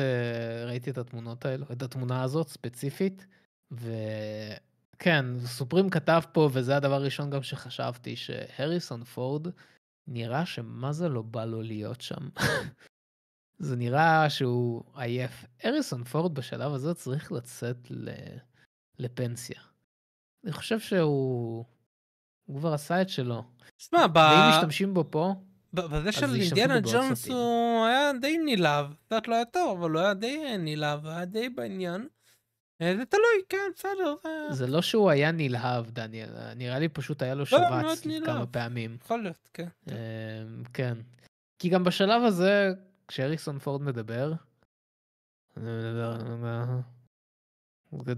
ראיתי את התמונות האלו, את התמונה הזאת ספציפית, וכן, סופרים כתב פה, וזה הדבר הראשון גם שחשבתי, שהריסון פורד, נראה שמה זה לא בא לו להיות שם. [laughs] זה נראה שהוא עייף. הריסון פורד בשלב הזה צריך לצאת ל... לפנסיה. אני חושב שהוא... הוא כבר עשה את שלו. תשמע, ב... ואם משתמשים בו פה... בזה של אינדיאנה ג'ונס הוא היה די נלהב, קצת לא היה טוב, אבל הוא היה די נלהב, היה די בעניין. אה, זה תלוי, כן, בסדר. זה לא שהוא היה נלהב, דניאל, אה, נראה לי פשוט היה לו לא, שבץ כמה פעמים. יכול להיות, כן. אה, כן. כי גם בשלב הזה, כשאריקסון פורד מדבר, אני מדבר,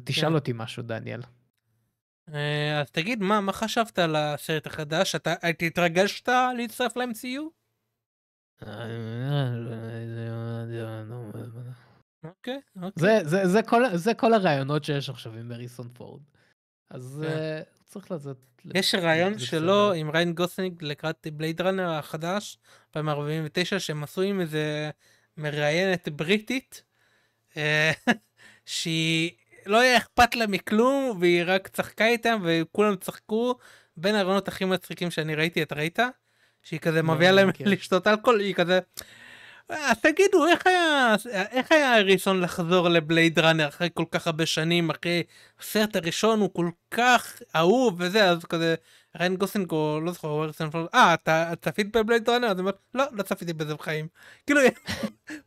תשאל כן. אותי משהו, דניאל. אה, אז תגיד, מה, מה חשבת על הסרט החדש? אתה התרגשת להצטרף ל-MCU? אוקיי, אוקיי. זה כל הרעיונות שיש עכשיו עם מריסון פורד. אז כן. אה, צריך לזאת... יש רעיון שלו עם ריין גוסניג לקראת בלייד ראנר החדש, ב-49, שהם עשו עם איזה מראיינת בריטית, אה, [laughs] שהיא לא היה אכפת לה מכלום, והיא רק צחקה איתם, וכולם צחקו. בין הרעיונות הכי מצחיקים שאני ראיתי, אתה ראית? שהיא כזה לא, מביאה להם לשתות אלכוהול, היא כזה... אז אה, תגידו, איך היה, איך היה הראשון לחזור לבלייד ראנר אחרי כל כך הרבה שנים, אחרי הסרט הראשון הוא כל כך אהוב וזה, אז כזה, ריין גוסינג או לא זוכר, ורסן פלוס, אה, אתה צפית בבלייד ראנר? אז היא אומרת, לא, לא צפיתי בזה בחיים. [laughs] כאילו,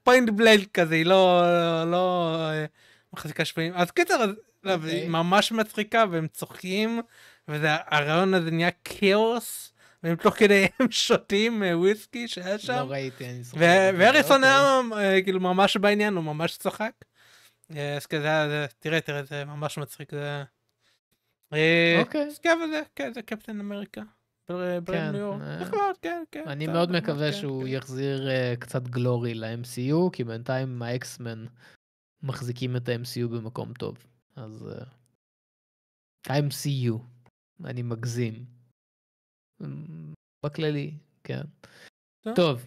פוינט [laughs] בלייד כזה, היא לא, לא, לא אה, מחזיקה שפעים. אז קיצר, okay. לא, היא אוקיי. ממש מצחיקה והם צוחקים, והרעיון הזה נהיה כאוס. והם תוך כדי [laughs] הם שותים אה, וויסקי שהיה לא שם. לא ראיתי, אני זוכר. אוקיי. והריסון היה אה, כאילו ממש בעניין, הוא ממש צוחק. אה, אז כזה, זה, תראה, תראה, זה ממש מצחיק. זה... אוקיי. אז כן, כן, זה קפטן אמריקה. כן, כן, אני מאוד מקווה שהוא יחזיר קצת גלורי ל-MCU, כי בינתיים האקסמן מחזיקים את ה-MCU במקום טוב. אז... אה, ה-MCU, uh, אני מגזים. אמ, בכללי, כן. טוב, טוב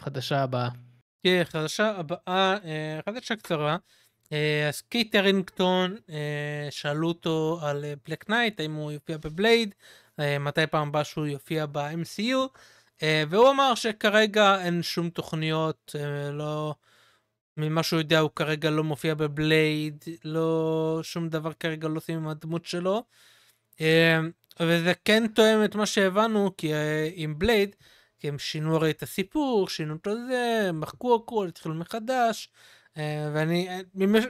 חדשה הבאה. כן, yeah, חדשה הבאה, uh, חדשה קצרה. Uh, אז קייט הרינגטון, שאלו אותו על בלק נייט, האם הוא יופיע בבלייד, מתי פעם הבאה שהוא יופיע ב-MCU, והוא אמר שכרגע אין שום תוכניות, לא... ממה שהוא יודע הוא כרגע לא מופיע בבלייד, לא שום דבר כרגע לא עושים עם הדמות שלו. אמ, וזה כן תואם את מה שהבנו כי אה, עם בלייד, כי הם שינו הרי את הסיפור, שינו את זה, מחקו הכל, התחילו מחדש. אה, ואני, אה,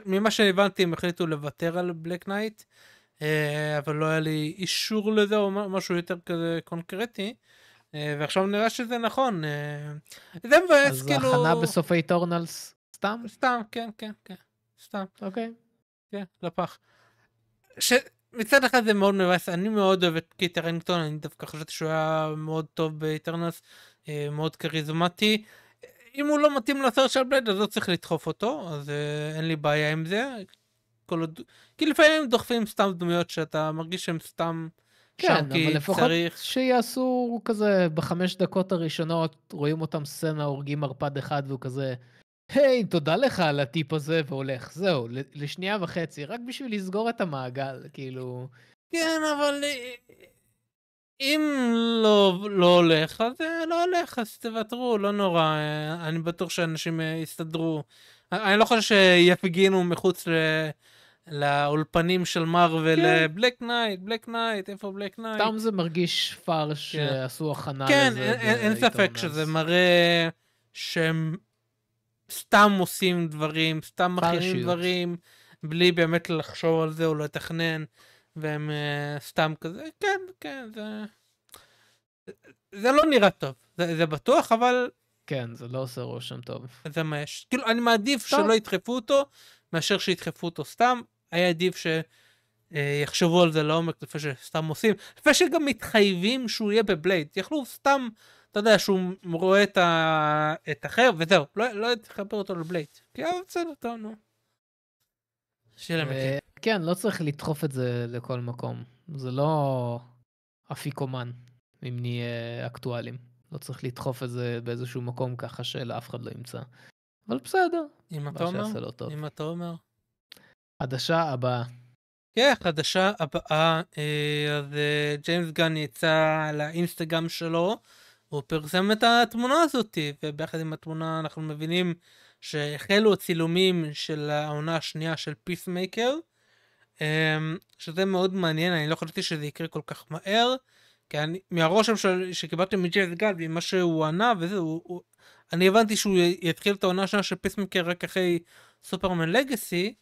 ממה שהבנתי הם החליטו לוותר על בלק נייט, אבל לא היה לי אישור לזה או משהו יותר כזה קונקרטי. ועכשיו נראה שזה נכון. זה מבאס, כאילו... אז ההכנה בסוף האיטורנלס סתם? סתם, כן, כן, כן. סתם. אוקיי. כן, לפח. שמצד אחד זה מאוד מבאס, אני מאוד אוהב את קיטר אינגטון, אני דווקא חשבתי שהוא היה מאוד טוב באיטרנס, אה, מאוד כריזמטי. אם הוא לא מתאים לסרט של בלד אז לא צריך לדחוף אותו, אז אה, אין לי בעיה עם זה. כל עוד... כי לפעמים דוחפים סתם דמויות שאתה מרגיש שהן סתם... כן, אבל לפחות צריך... שיעשו כזה בחמש דקות הראשונות, רואים אותם סצנה, הורגים ערפד אחד והוא כזה, היי, hey, תודה לך על הטיפ הזה, והולך. זהו, לשנייה וחצי, רק בשביל לסגור את המעגל, כאילו... כן, אבל אם לא, לא הולך, אז אה, לא הולך, אז תוותרו, לא נורא. אה, אני בטוח שאנשים אה, יסתדרו. אני לא חושב שיפגינו מחוץ ל... לאולפנים של מארוול, כן. בלק נייט, בלק נייט, איפה בלק נייט? סתם זה מרגיש פארש כן. שעשו הכנה כן, לזה. כן, אין, אין ספק שזה מראה שהם סתם עושים דברים, סתם מכירים דברים, בלי באמת לחשוב על זה או לתכנן, והם uh, סתם כזה, כן, כן, זה... זה לא נראה טוב, זה, זה בטוח, אבל... כן, זה לא עושה רושם טוב. זה מה יש. כאילו, אני מעדיף טוב. שלא ידחפו אותו, מאשר שידחפו אותו סתם. היה עדיף שיחשבו אה, על זה לעומק לפני שסתם עושים. לפני שגם מתחייבים שהוא יהיה בבלייד. יכלו סתם אתה יודע שהוא רואה את, ה... את החרב וזהו, לא, לא תחבר אותו לבלייט. כי אבל אה, בסדר, טוב, נו. שאלה אה, מכיר. כן, לא צריך לדחוף את זה לכל מקום. זה לא אפיקומן, אם נהיה אקטואלים. לא צריך לדחוף את זה באיזשהו מקום ככה שלאף אחד לא ימצא. אבל בסדר. אם אתה אומר, לא טוב. אם אתה אומר. חדשה הבאה. כן, חדשה הבאה. אה, אז ג'יימס גן יצא לאינסטגרם שלו. הוא פרסם את התמונה הזאת, וביחד עם התמונה אנחנו מבינים שהחלו הצילומים של העונה השנייה של פיסמייקר, אמ, שזה מאוד מעניין, אני לא חשבתי שזה יקרה כל כך מהר, כי אני, מהרושם ש... שקיבלתי מג'ייס גל, ממה שהוא ענה וזה, הוא, הוא, אני הבנתי שהוא יתחיל את העונה השנייה של פיסמייקר רק אחרי סופרמן לגאסי,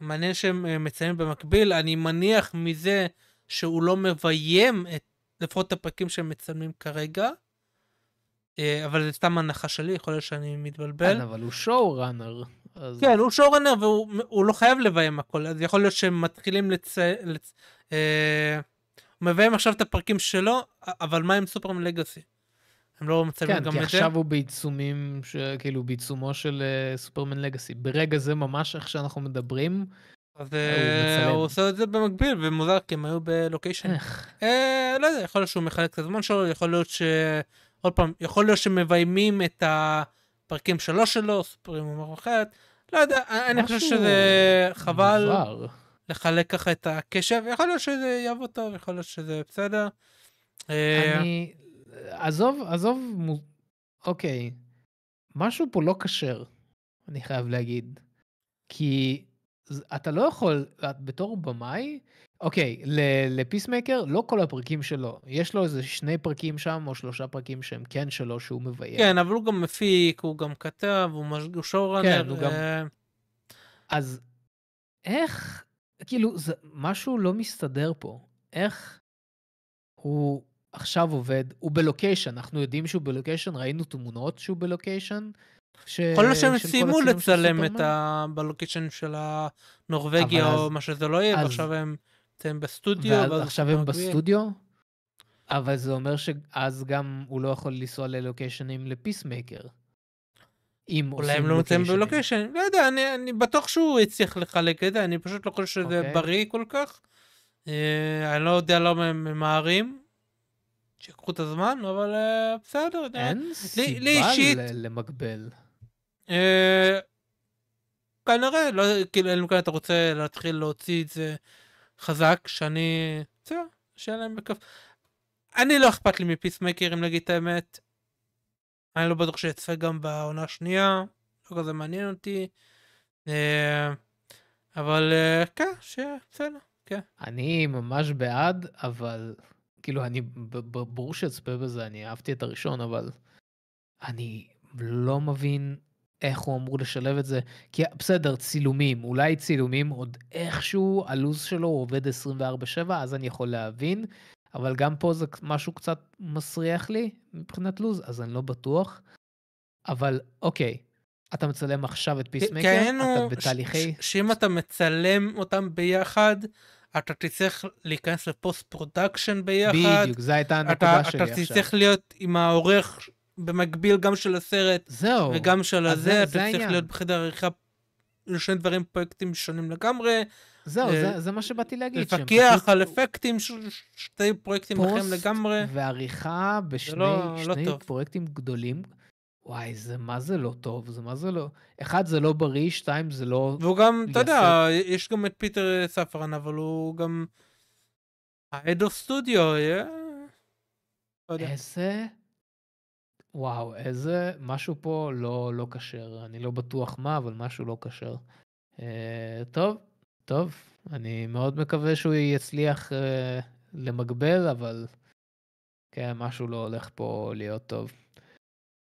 מעניין שהם אה, מציינים במקביל, אני מניח מזה שהוא לא מביים את, לפחות את הפרקים שהם מצלמים כרגע. אה, אבל זה סתם הנחה שלי, יכול להיות שאני מתבלבל. כן, אבל הוא שואו ראנר. אז... כן, הוא שואו ראנר והוא לא חייב לביים הכל, אז יכול להיות שהם מתחילים לצ... לצ... אה... הוא מביים עכשיו את הפרקים שלו, אבל מה עם סופרמן לגאסי? הם לא מצלמים כן, גם את זה? כן, כי עכשיו הוא בעיצומים, ש... כאילו בעיצומו של uh, סופרמן לגאסי. ברגע זה ממש איך שאנחנו מדברים, אז אה, הוא, הוא עושה את זה במקביל, ומוזר כי הם היו בלוקיישן. איך? אה, לא יודע, יכול להיות שהוא מחלק את הזמן שלו, יכול להיות ש... עוד פעם, יכול להיות שמביימים את הפרקים שלו שלו, סופרים אומר אחרת, לא יודע, אני חושב שזה חבל דבר. לחלק ככה את הקשב, יכול להיות שזה יעבוד טוב, יכול להיות שזה בסדר. אה, אני, עזוב, עזוב, מ... אוקיי, משהו פה לא כשר, אני חייב להגיד, כי אתה לא יכול, בתור במאי, אוקיי, לפיסמקר, לא כל הפרקים שלו. יש לו איזה שני פרקים שם, או שלושה פרקים שהם כן שלו, שהוא מבייר. כן, אבל הוא גם מפיק, הוא גם כתב, הוא, מש... הוא שורנר. כן, הוא גם... אה, אז איך, כאילו, זה... משהו לא מסתדר פה. איך הוא עכשיו עובד, הוא בלוקיישן, אנחנו יודעים שהוא בלוקיישן, ראינו תמונות שהוא בלוקיישן. ש... כל להיות שהם סיימו לצלם את ה... בלוקיישן של הנורבגיה, או אז... מה שזה לא יהיה, אז... ועכשיו הם... הם בסטודיו. ואז עכשיו הם בסטודיו? אבל זה אומר שאז גם הוא לא יכול לנסוע ללוקיישנים לפיסמקר. אם אולי הם לא נותנים בלוקיישן, לא יודע, אני, אני בטוח שהוא הצליח לחלק את זה, אני פשוט לא חושב שזה okay. אוקיי. בריא כל כך. אה, אני לא יודע למה הם ממהרים, שיקחו את הזמן, אבל אה, בסדר. אין אה, סיבה לי, אישית, למגבל. אה, כנראה, לא, כאילו, אלא אם כן אתה רוצה להתחיל להוציא את זה חזק, שאני... בסדר, שיהיה להם בכיף. אני לא אכפת לי מפיסמקר, אם נגיד את האמת. אני לא בטוח שיצפה גם בעונה השנייה, לא כזה מעניין אותי. אה, אבל אה, כן, שיהיה, בסדר, כן. אני ממש בעד, אבל כאילו אני, ברור שאצפה בזה, אני אהבתי את הראשון, אבל אני לא מבין איך הוא אמור לשלב את זה. כי בסדר, צילומים, אולי צילומים, עוד איכשהו הלו"ז שלו עובד 24/7, אז אני יכול להבין, אבל גם פה זה משהו קצת מסריח לי מבחינת לו"ז, אז אני לא בטוח. אבל אוקיי, אתה מצלם עכשיו את פיסמקר, אה, כן, אתה בתהליכי... שאם אתה מצלם אותם ביחד, אתה תצטרך להיכנס לפוסט פרודקשן ביחד. בדיוק, זו הייתה הנקודה שלי עכשיו. אתה תצטרך להיות עם העורך במקביל גם של הסרט, זהו, וגם של הזה, זה, אתה זה צריך העניין. להיות בחדר עריכה לשני דברים, פרויקטים שונים לגמרי. זהו, ל... אה, זה, זה מה שבאתי להגיד. לפקח על אפקטים, של שתי פרויקטים אחרים לגמרי. פוסט ועריכה בשני לא-, לא, שני לא פרויקטים גדולים. וואי, זה מה זה לא טוב, זה מה זה לא... אחד, זה לא בריא, שתיים, זה לא... והוא גם, אתה יודע, יש גם את פיטר ספרן, אבל הוא גם... ה-Head of Studio, אה? לא איזה... וואו, איזה, משהו פה לא, לא כשר. אני לא בטוח מה, אבל משהו לא כשר. אה, טוב, טוב, אני מאוד מקווה שהוא יצליח אה, למגבל, אבל כן, משהו לא הולך פה להיות טוב.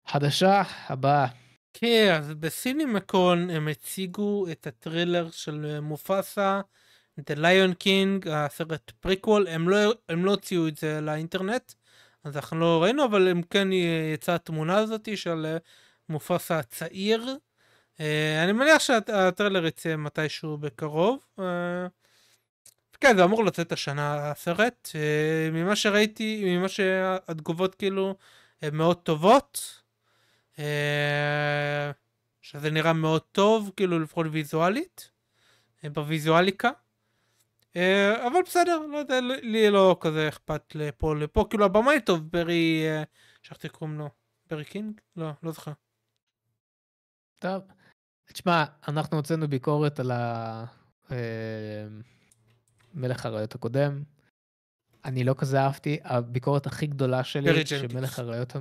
חדשה הבאה. כן, אז בסינימקון הם הציגו את הטרילר של מופאסה, The Lion King, הסרט פריקוול, לא, הם לא, הוציאו לא את זה לאינטרנט, אז אנחנו לא ראינו, אבל אם כן אה, יצאה התמונה הזאתי של אה, מופסה הצעיר. אה, אני מניח שהטרלר יצא מתישהו בקרוב. כן, זה אמור לצאת השנה הסרט. ממה שראיתי, ממה שהתגובות כאילו הן מאוד טובות. שזה נראה מאוד טוב, כאילו לפחות ויזואלית, בוויזואליקה. אה, אבל בסדר, לא יודע, לי לא כזה אכפת לפה לפה, כאילו הבמאי טוב, ברי, אה, שכחתי קוראים לו, ברי קינג? לא, לא זוכר. טוב. תשמע, אנחנו הוצאנו ביקורת על המלך אה, הראיות הקודם. אני לא כזה אהבתי, הביקורת הכי גדולה שלי, שמלך הראיות...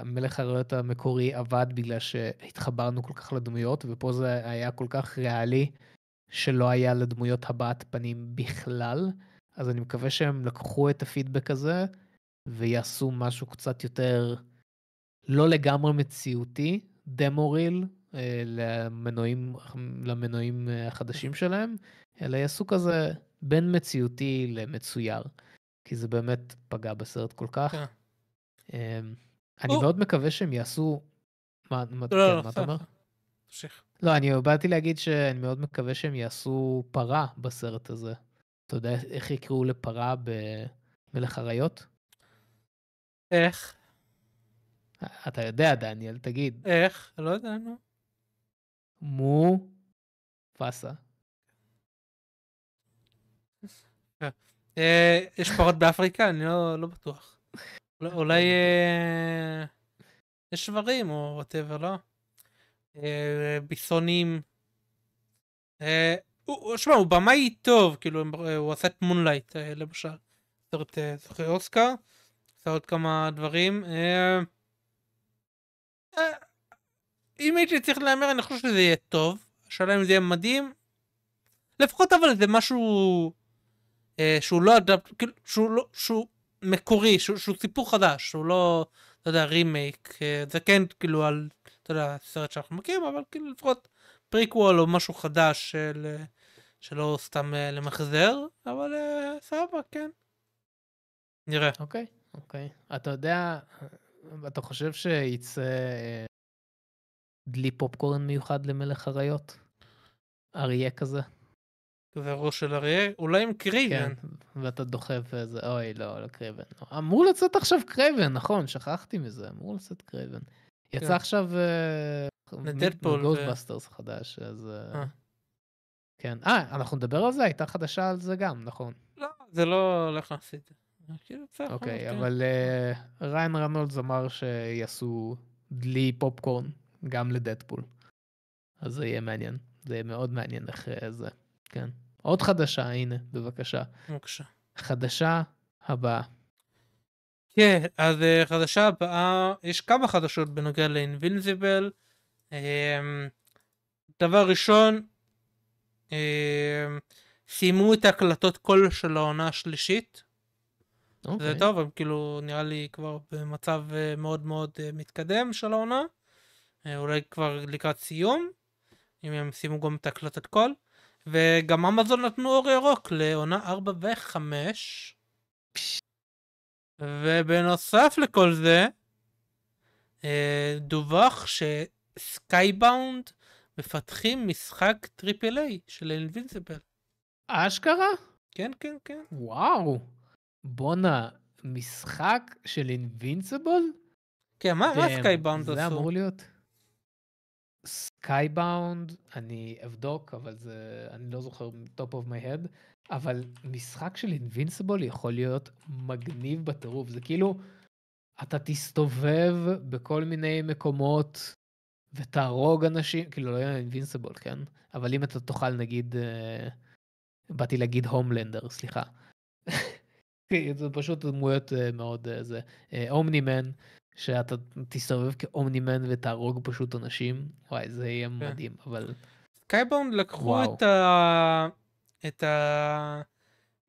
המלך הראיות המקורי עבד בגלל שהתחברנו כל כך לדמויות, ופה זה היה כל כך ריאלי, שלא היה לדמויות הבעת פנים בכלל, אז אני מקווה שהם לקחו את הפידבק הזה ויעשו משהו קצת יותר לא לגמרי מציאותי, דמו ריל, אה, למנועים, למנועים אה, החדשים שלהם, אלא יעשו כזה בין מציאותי למצויר, כי זה באמת פגע בסרט כל כך. כן. אמ, אני מאוד מקווה שהם יעשו... מה לא, לא, כן, לא, אתה אומר? תמשיך. לא, אני באתי להגיד שאני מאוד מקווה שהם יעשו פרה בסרט הזה. אתה יודע איך יקראו לפרה במלך אריות? איך? אתה יודע, דניאל, תגיד. איך? לא יודע, נו. מו פסה. אה, יש פרות באפריקה? אני לא, לא בטוח. [laughs] אולי לא אה, יש שברים או וואטאבר, לא? ביסונים. אה, שמע, הוא במאי טוב, כאילו, אה, הוא עשה את מונלייט, אה, למשל, סרט זוכר אוסקר, עשה עוד כמה דברים. אם הייתי צריך להמר, אני חושב שזה יהיה טוב, השאלה אם זה יהיה מדהים. לפחות אבל זה משהו שהוא לא אדם, כאילו, שהוא לא, שהוא מקורי, שהוא סיפור חדש, שהוא לא, אתה יודע, רימייק, זה כן, כאילו, על אתה יודע, סרט שאנחנו מכירים, אבל כאילו לפחות פריקוול או משהו חדש של, שלא סתם אה, למחזר, אבל אה, סבבה, כן. נראה. אוקיי, okay, אוקיי. Okay. אתה יודע, אתה חושב שיצא אה, דלי פופקורן מיוחד למלך אריות? אריה כזה? זה ראש של אריה? אולי עם קריבן. כן, ואתה דוחף איזה, אוי, לא, לא קריבן. אמור לצאת עכשיו קריבן, נכון, שכחתי מזה, אמור לצאת קריבן. יצא כן. עכשיו דדפול גולדבאסטרס חדש, אז... אה, אה. כן. אה, אנחנו נדבר על זה? הייתה חדשה על זה גם, נכון. לא, זה לא הולך להפסיד. כאילו, אוקיי, אבל אה, ריין רנולדס אמר שיעשו דלי פופקורן גם לדדפול. אז זה יהיה מעניין. זה יהיה מאוד מעניין אחרי זה. כן. עוד חדשה, הנה, בבקשה. בבקשה. חדשה הבאה. כן, אז אה, חדשה הבאה, יש כמה חדשות בנוגע לאינבינזיבל. אמ, דבר ראשון, אמ, סיימו את ההקלטות קול של העונה השלישית. Okay. זה אוקיי. טוב, הם כאילו נראה לי כבר במצב אה, מאוד מאוד אה, מתקדם של העונה. אולי כבר לקראת סיום, אם הם סיימו גם את הקלטת קול. וגם אמזון נתנו אור ירוק לעונה 4 ו-5. ובנוסף לכל זה, אה, דווח שסקייבאונד מפתחים משחק טריפל איי של אינבינסיבל. אשכרה? כן, כן, כן. וואו. בואנה, משחק של אינבינסיבל? כן, מה, מה סקייבאונד עשו? זה אמור להיות. סקייבאונד, אני אבדוק, אבל זה, אני לא זוכר top of my head, אבל משחק של אינבינסיבול יכול להיות מגניב בטירוף. זה כאילו, אתה תסתובב בכל מיני מקומות ותהרוג אנשים, כאילו לא יהיה אינבינסיבול, כן? אבל אם אתה תוכל נגיד, אה, באתי להגיד הומלנדר, סליחה. [laughs] זה פשוט דמויות אה, מאוד אה, זה. מן, אה, שאתה תסתובב כאומני מן ותהרוג פשוט אנשים, וואי, זה יהיה כן. מדהים, אבל... סקייבאונד לקחו וואו. את ה... את, ה...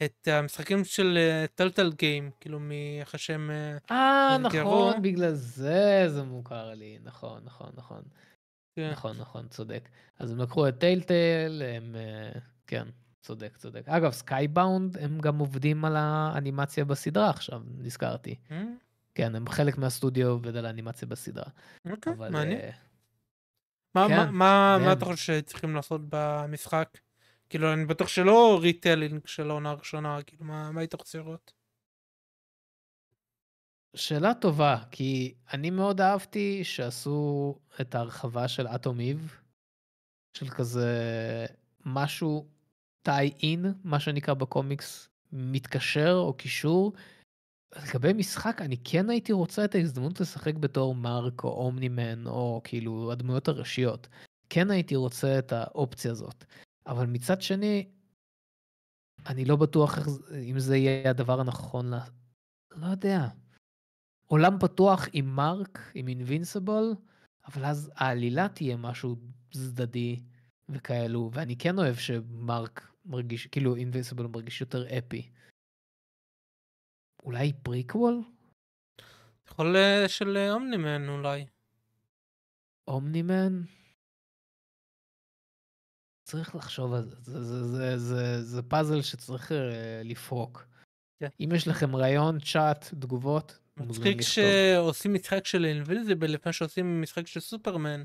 את המשחקים של אה, טלטל גיים, כאילו מאיך השם... אה, אה, נגרו. אה, נכון, בגלל זה זה מוכר לי, נכון, נכון, נכון. כן. נכון, נכון, צודק. אז הם לקחו את טלטל, הם... כן, צודק, צודק. אגב, סקייבאונד, הם גם עובדים על האנימציה בסדרה עכשיו, נזכרתי. Mm? כן, הם חלק מהסטודיו עובד על האנימציה בסדרה. אוקיי, okay, מעניין. Uh... מה, כן, מה, כן. מה אתה חושב שצריכים לעשות במשחק? כאילו, אני בטוח שלא ריטלינג של העונה הראשונה, כאילו, מה, מה היית רוצה לראות? שאלה טובה, כי אני מאוד אהבתי שעשו את ההרחבה של אטום איב, של כזה משהו טאי אין, מה שנקרא בקומיקס, מתקשר או קישור. לגבי משחק, אני כן הייתי רוצה את ההזדמנות לשחק בתור מרק או אומנימן, או כאילו הדמויות הראשיות. כן הייתי רוצה את האופציה הזאת. אבל מצד שני, אני לא בטוח אם זה יהיה הדבר הנכון ל... לא יודע. עולם פתוח עם מרק, עם אינבינסיבול, אבל אז העלילה תהיה משהו צדדי וכאלו, ואני כן אוהב שמרק מרגיש, כאילו אינבינסיבול מרגיש יותר אפי. אולי פריקוול? יכול אה, של אה, אומנימן אולי. אומנימן? צריך לחשוב על זה, זה, זה, זה, זה, זה פאזל שצריך אה, לפרוק. Yeah. כן. אם יש לכם רעיון, צ'אט, תגובות, מצחיק שעושים משחק של אינביזיבל לפני שעושים משחק של סופרמן.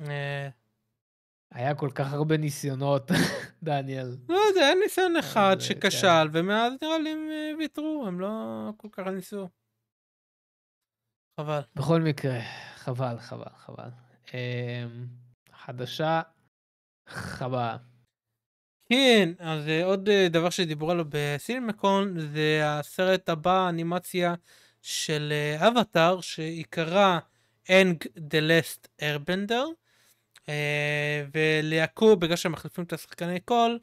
אה, היה כל כך הרבה ניסיונות, [laughs] דניאל. לא, זה היה ניסיון אחד אה, שכשל, כן. ומאז נראה לי הם ויתרו, הם לא כל כך ניסו. חבל. בכל מקרה, חבל, חבל, חבל. אמ, חדשה חבל. כן, אז אה, עוד אה, דבר שדיברו עליו בסינמקון זה הסרט הבא, האנימציה של אה, אבטאר, שעיקרה אנג דה לסט ארבנדר, וליעקו, בגלל שהם מחליפים את השחקני קול,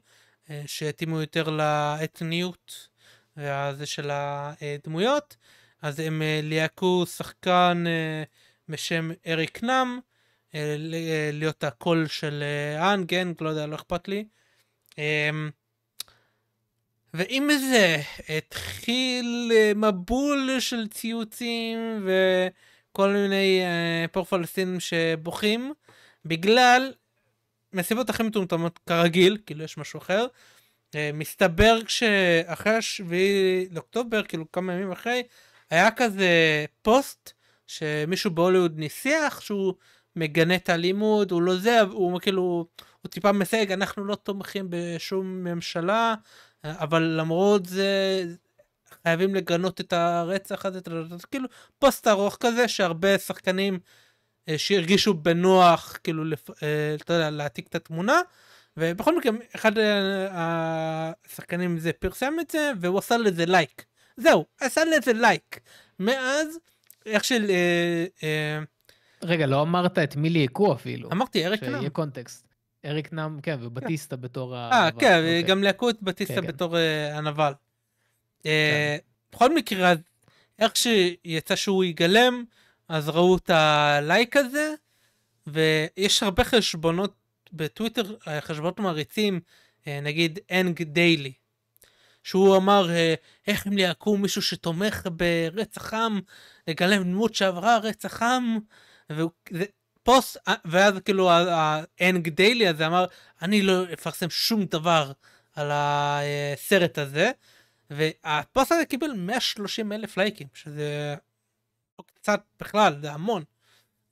שהתאימו יותר לאתניות והזה של הדמויות, אז הם ליעקו שחקן בשם אריק נאם, אה, אה, להיות הקול של האנגן, אה, כן? לא יודע, לא אכפת לי. אמ, ועם זה התחיל מבול של ציוצים וכל מיני פלסטינים שבוכים בגלל מסיבות הכי מטומטמות כרגיל, כאילו יש משהו אחר. מסתבר שאחרי השביעי לאוקטובר, כאילו כמה ימים אחרי, היה כזה פוסט שמישהו בהוליווד ניסח שהוא מגנה את האלימות, הוא לא זה, הוא כאילו, הוא טיפה מסייג, אנחנו לא תומכים בשום ממשלה, אבל למרות זה, חייבים לגנות את הרצח הזה, כאילו פוסט ארוך כזה שהרבה שחקנים אה, שהרגישו בנוח כאילו לפ... אה, אתה יודע, להעתיק את התמונה ובכל מקרה אחד אה, השחקנים זה פרסם את זה והוא עשה לזה לייק זהו עשה לזה לייק מאז איך של אה, אה, רגע, לא אמרת את מי ליהקו אפילו. אמרתי, אריק נאם. שיהיה קונטקסט. אריק נאם, כן, ובטיסטה כן. בתור הנבל. אה, כן, אוקיי. גם ליהקו את בטיסטה כן, כן. בתור אה, הנבל. אה, בכל מקרה, איך שיצא שהוא ייגלם, אז ראו את הלייק הזה, ויש הרבה חשבונות בטוויטר, חשבונות מעריצים, אה, נגיד אנג דיילי, שהוא אמר, איך הם ליהקו מישהו שתומך ברצח עם, לגלם דמות שעברה רצח עם, פוסט, אה, ואז כאילו האנג דיילי הזה אמר, אני לא אפרסם שום דבר על הסרט הזה, והפוסט הזה קיבל 130 אלף לייקים, שזה קצת בכלל, זה המון.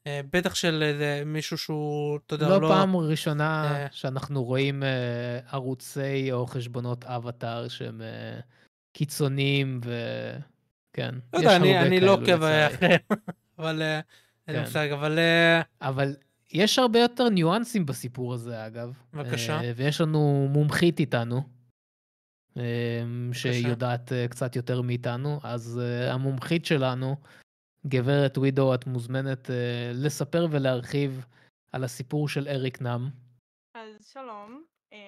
אה, בטח של איזה מישהו שהוא, אתה יודע, לא... לא פעם ראשונה אה. שאנחנו רואים ערוצי או חשבונות אבטאר שהם קיצוניים, וכן, יש הרבה כאלו לצערי. לא יודע, אני לא עוקב אחריהם, [laughs] אבל... אין כן. לי מושג, אבל... אה, אבל יש הרבה יותר ניואנסים בסיפור הזה, אגב. בבקשה. אה, ויש לנו מומחית איתנו, אה, שיודעת קצת יותר מאיתנו, אז המומחית שלנו, גברת וידו, את מוזמנת לספר ולהרחיב על הסיפור של אריק נאם. אז שלום,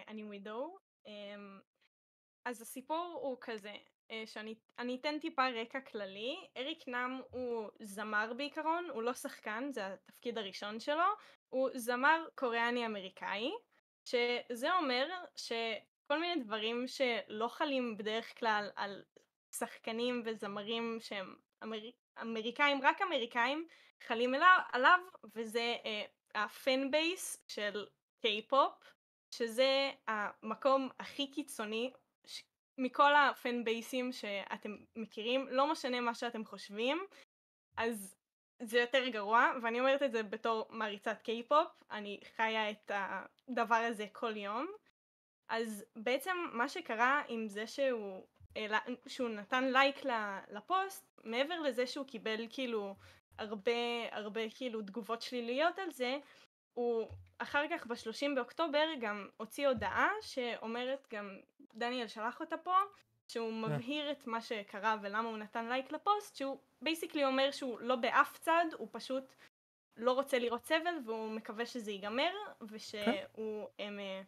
אני וידו. אמ, אז הסיפור הוא כזה, אה, שאני אתן טיפה רקע כללי, אריק נאם הוא זמר בעיקרון, הוא לא שחקן, זה התפקיד הראשון שלו, הוא זמר קוריאני אמריקאי, שזה אומר שכל מיני דברים שלא חלים בדרך כלל על שחקנים וזמרים שהם אמר... אמריקאים, רק אמריקאים, חלים עליו, וזה אה, הפן בייס של קיי-פופ, שזה המקום הכי קיצוני מכל הפן בייסים שאתם מכירים, לא משנה מה שאתם חושבים, אז זה יותר גרוע, ואני אומרת את זה בתור מעריצת קיי-פופ, אני חיה את הדבר הזה כל יום. אז בעצם מה שקרה עם זה שהוא, אה, שהוא נתן לייק לפוסט, מעבר לזה שהוא קיבל כאילו הרבה הרבה כאילו תגובות שליליות על זה, הוא אחר כך ב-30 באוקטובר גם הוציא הודעה שאומרת גם דניאל שלח אותה פה שהוא כן. מבהיר את מה שקרה ולמה הוא נתן לייק לפוסט שהוא בייסיקלי אומר שהוא לא באף צד הוא פשוט לא רוצה לראות סבל והוא מקווה שזה ייגמר כן. ושהוא הם, אמ,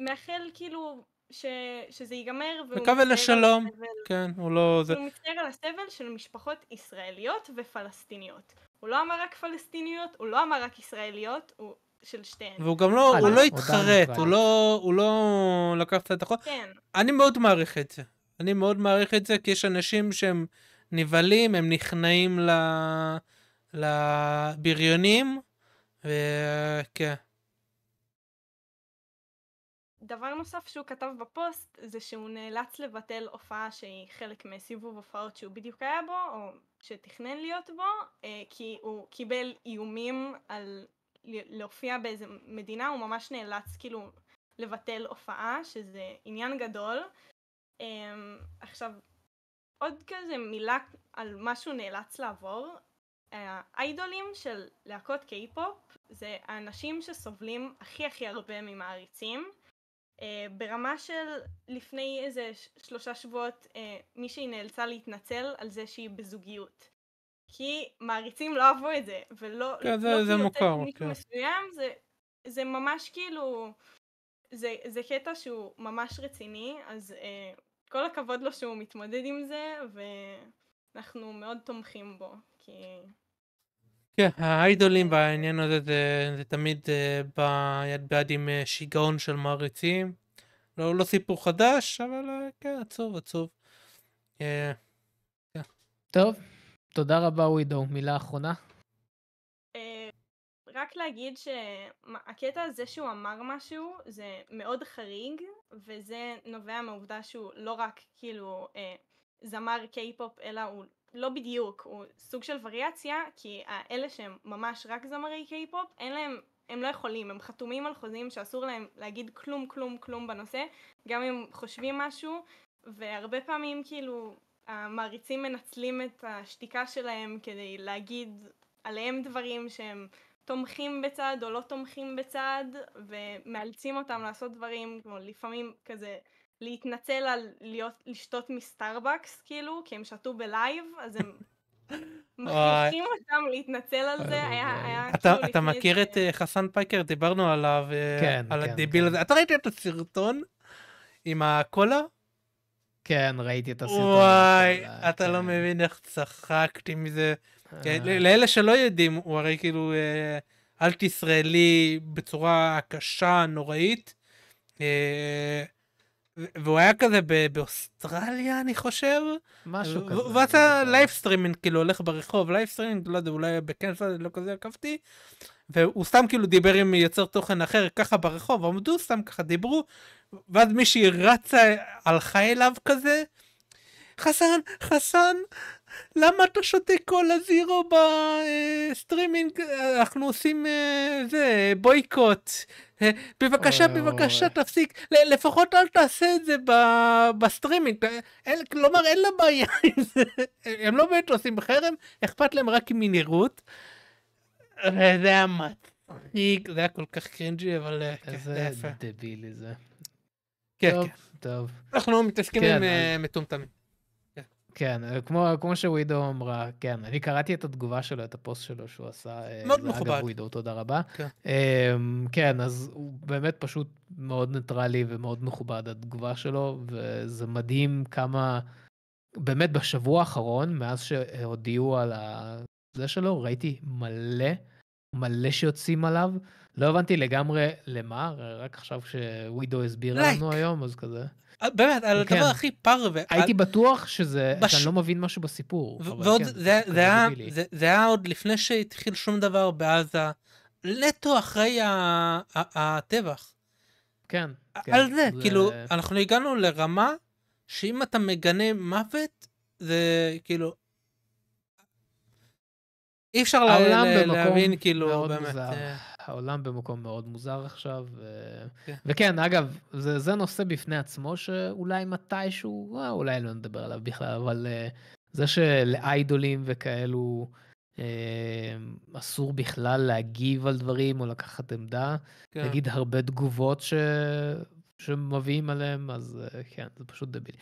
מאחל כאילו ש, שזה ייגמר והוא מקווה לשלום הסבל, כן הוא לא זה הוא מצטער על הסבל של משפחות ישראליות ופלסטיניות הוא לא אמר רק פלסטיניות הוא לא אמר רק ישראליות הוא של שתיהן. והוא גם לא, הוא לא התחרט, הוא לא, הוא לא לקח את החוק. כן. אני מאוד מעריך את זה. אני מאוד מעריך את זה, כי יש אנשים שהם נבהלים, הם נכנעים ל... לבריונים, וכן. דבר נוסף שהוא כתב בפוסט זה שהוא נאלץ לבטל הופעה שהיא חלק מסיבוב הופעות שהוא בדיוק היה בו או שתכנן להיות בו אה, כי הוא קיבל איומים על להופיע באיזה מדינה, הוא ממש נאלץ כאילו לבטל הופעה, שזה עניין גדול. Um, עכשיו, עוד כזה מילה על מה שהוא נאלץ לעבור. אה, האיידולים של להקות קיי-פופ זה האנשים שסובלים הכי הכי הרבה ממעריצים. Uh, ברמה של לפני איזה שלושה שבועות uh, מישהי נאלצה להתנצל על זה שהיא בזוגיות. כי מעריצים לא אהבו את זה, ולא... כן, זה, לא זה מוכר. כן. מסוים, זה, זה ממש כאילו... זה, זה קטע שהוא ממש רציני, אז אה, כל הכבוד לו שהוא מתמודד עם זה, ואנחנו מאוד תומכים בו, כי... כן, האיידולים בעניין הזה זה, זה תמיד אה, בא יד ביד עם אה, שיגעון של מעריצים. לא, לא סיפור חדש, אבל אה, כן, עצוב, עצוב. אה, כן. טוב, תודה רבה, ווידו. מילה אחרונה? אה, רק להגיד שהקטע הזה שהוא אמר משהו זה מאוד חריג וזה נובע מהעובדה שהוא לא רק כאילו אה, זמר קיי-פופ אלא הוא לא בדיוק, הוא סוג של וריאציה כי אלה שהם ממש רק זמרי קיי-פופ אין להם, הם לא יכולים, הם חתומים על חוזים שאסור להם להגיד כלום כלום כלום בנושא גם אם חושבים משהו והרבה פעמים כאילו המעריצים מנצלים את השתיקה שלהם כדי להגיד עליהם דברים שהם תומכים בצד או לא תומכים בצד ומאלצים אותם לעשות דברים כמו לפעמים כזה להתנצל על להיות, לשתות מסטארבקס כאילו כי הם שתו בלייב אז הם [laughs] מכריחים אה, אותם להתנצל על זה אה, היה אה, כאילו אתה מכיר את חסן פייקר דיברנו עליו כן, על כן, הדיביל כן. הזה אתה ראית את הסרטון עם הקולה כן, ראיתי את הסרטון. וואי, אה, אתה לא כן. מבין איך צחקתי מזה. אה. כן, לאלה שלא יודעים, הוא הרי כאילו אה, אלט ישראלי בצורה קשה, נוראית. והוא היה כזה באוסטרליה, אני חושב. משהו כזה. ועשה לא לייבסטרימינג, כאילו, הולך ברחוב, לייבסטרימינג, לא יודע, אולי בקנסה, לא כזה עקבתי. והוא סתם כאילו דיבר עם יוצר תוכן אחר ככה ברחוב, עמדו סתם ככה דיברו, ואז מישהי רצה, הלכה אליו כזה, חסן, חסן, למה אתה שותה קולה זירו בסטרימינג? אנחנו עושים אה, זה, בויקוט. אה, בבקשה, בבקשה, תפסיק. לפחות אל תעשה את זה בסטרימינג. כלומר, אין לה בעיה עם זה. הם לא באמת עושים חרם, אכפת להם רק מנירות. זה היה מצחיק, זה היה כל כך קרינג'י, אבל אה, יפה. איזה דבילי זה. כן, כן. טוב. אנחנו לא מתעסקים כן, עם אה, מטומטמים. כן, כן אה, כמו, כמו שווידו אמרה, כן, אני קראתי את התגובה שלו, את הפוסט שלו שהוא עשה. מאוד מכובד. אגב, ווידו, תודה רבה. כן. Um, כן, אז הוא באמת פשוט מאוד ניטרלי ומאוד מכובד, התגובה שלו, וזה מדהים כמה, באמת בשבוע האחרון, מאז שהודיעו על ה... זה שלו, ראיתי מלא, מלא שיוצאים עליו. לא הבנתי לגמרי למה, רק עכשיו שווידו הסביר like. לנו היום, אז כזה. אה, באמת, על הדבר כן. הכי פרווה. הייתי על... בטוח שזה, בש... שאני לא מבין משהו בסיפור. ועוד, כן, זה זה, היה עוד לפני שהתחיל שום דבר בעזה, נטו אחרי הטבח. כן. כן. על זה, כאילו, אנחנו הגענו לרמה שאם אתה מגנה מוות, זה כאילו, אי אפשר לה, להבין, כאילו, מאוד באמת. מוזר. אה. העולם במקום מאוד מוזר עכשיו. Okay. כן. וכן, אגב, זה, זה נושא בפני עצמו שאולי מתישהו, אה, אולי לא נדבר עליו בכלל, אבל אה, זה שלאיידולים וכאלו אסור בכלל להגיב על דברים או לקחת עמדה, okay. כן. נגיד הרבה תגובות ש... שמביאים עליהם, אז כן, זה פשוט דבילי.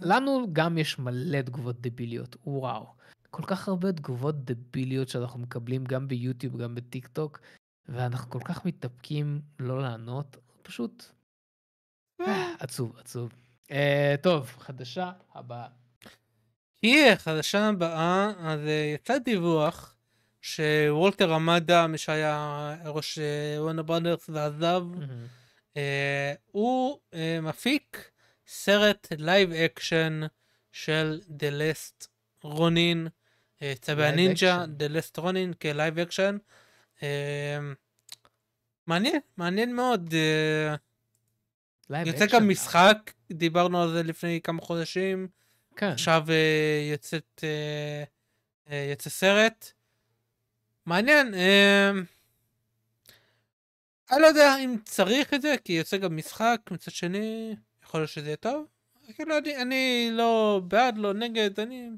לנו גם יש מלא תגובות דביליות, וואו. כל כך הרבה תגובות דביליות שאנחנו מקבלים גם ביוטיוב, גם בטיק טוק, ואנחנו כל כך מתאפקים לא לענות, פשוט אה, עצוב, עצוב. Uh, טוב, חדשה הבאה. היא החדשה הבאה, אז uh, יצא דיווח שוולטר עמדה, מי שהיה ראש וונה ברנרס ועזב, mm-hmm. אה, הוא uh, מפיק סרט לייב אקשן של The Last Ronin, תבע אה, נינג'ה, The Last Running כלייב אקשן. מעניין, מעניין מאוד. אה, יוצא גם אה. משחק, דיברנו על זה לפני כמה חודשים. כן. עכשיו יוצא סרט. מעניין. אני לא יודע אם צריך את זה, כי יוצא גם משחק, מצד שני, יכול להיות שזה יהיה טוב. כאילו, אני לא בעד, לא נגד, אני...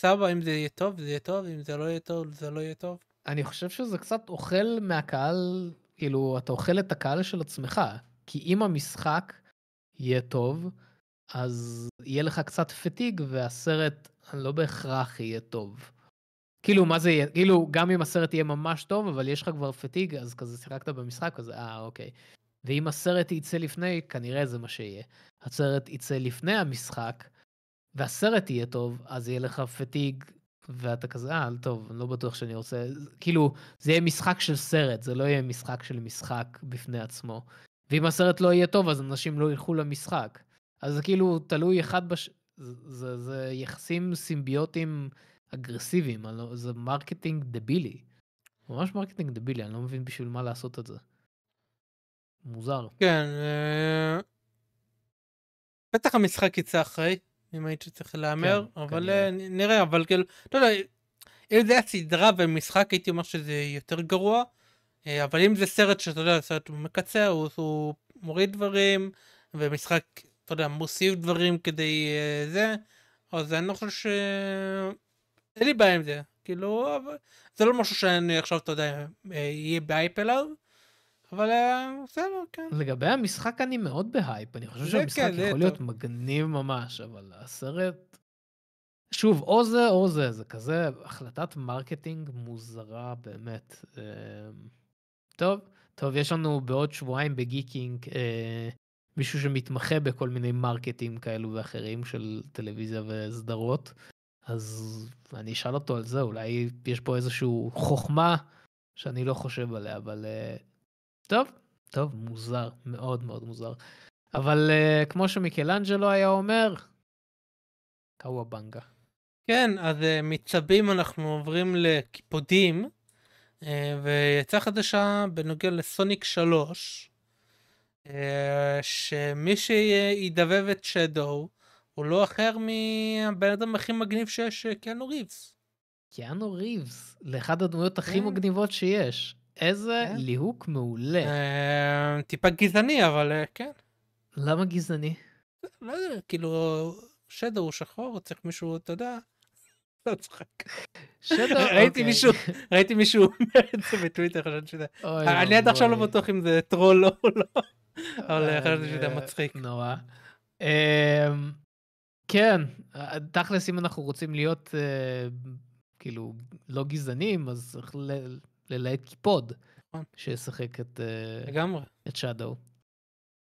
סבא, אם זה יהיה טוב, זה יהיה טוב, אם זה לא יהיה טוב, זה לא יהיה טוב. אני חושב שזה קצת אוכל מהקהל, כאילו, אתה אוכל את הקהל של עצמך. כי אם המשחק יהיה טוב, אז יהיה לך קצת פתיג, והסרט לא בהכרח יהיה טוב. כאילו, מה זה יהיה? כאילו, גם אם הסרט יהיה ממש טוב, אבל יש לך כבר פתיג, אז כזה שיחקת במשחק, אז אה, אוקיי. ואם הסרט יצא לפני, כנראה זה מה שיהיה. הסרט יצא לפני המשחק, והסרט יהיה טוב, אז יהיה לך פטיג, ואתה כזה, אה, טוב, אני לא בטוח שאני רוצה... כאילו, זה יהיה משחק של סרט, זה לא יהיה משחק של משחק בפני עצמו. ואם הסרט לא יהיה טוב, אז אנשים לא ילכו למשחק. אז זה כאילו תלוי אחד בש... זה, זה, זה יחסים סימביוטיים אגרסיביים, לא, זה מרקטינג דבילי. ממש מרקטינג דבילי, אני לא מבין בשביל מה לעשות את זה. מוזר. כן, אה... בטח המשחק יצא אחרי. אם היית צריך להמר, כן, אבל כנראה. אה, נראה, אבל כאילו, לא יודע, לא, אם זה היה סדרה ומשחק הייתי אומר שזה יותר גרוע, אה, אבל אם זה סרט שאתה יודע, סרט מקצר, הוא, הוא מוריד דברים, ומשחק, אתה יודע, מוסיף דברים כדי אה, זה, אז אני לא חושב ש... אין לי בעיה עם זה, כאילו, אבל... זה לא משהו שאני עכשיו, אתה יודע, יהיה באייפ אליו. אבל אה, בסדר, כן. לגבי המשחק אני מאוד בהייפ, אני חושב שהמשחק כן, יכול להיות טוב. מגניב ממש, אבל הסרט... שוב, או זה או זה, זה כזה החלטת מרקטינג מוזרה באמת. אה, טוב, טוב, יש לנו בעוד שבועיים בגיקינג אה, מישהו שמתמחה בכל מיני מרקטים כאלו ואחרים של טלוויזיה וסדרות, אז אני אשאל אותו על זה, אולי יש פה איזושהי חוכמה שאני לא חושב עליה, אבל אה, טוב, טוב, מוזר, מאוד מאוד מוזר. אבל uh, כמו שמיקלנג'לו היה אומר, קוואבנגה. כן, אז uh, מצבים אנחנו עוברים לקיפודים, uh, אה, ויצאה חדשה בנוגע לסוניק 3, uh, שמי שידבב את שדו הוא לא אחר מהבן אדם הכי מגניב שיש, קיאנו ריבס. קיאנו ריבס, לאחד הדמויות הכי כן. מגניבות שיש. איזה כן. ליהוק מעולה. אה, טיפה גזעני, אבל אה, כן. למה גזעני? לא יודע, כאילו, שדר הוא שחור, צריך מישהו, אתה יודע. [laughs] לא צוחק. שדר, [laughs] ראיתי אוקיי. מישהו, ראיתי מישהו [laughs] אומר את זה בטוויטר, חשבתי שזה... אני עד עכשיו לא בטוח אם זה טרול או לא, אבל אה, חשבתי שזה מצחיק. נורא. אמ, כן, תכלס אם אנחנו רוצים להיות כאילו לא גזענים, אז צריך ללהט קיפוד, נכון. שישחק את... אה, לגמרי. את שדו.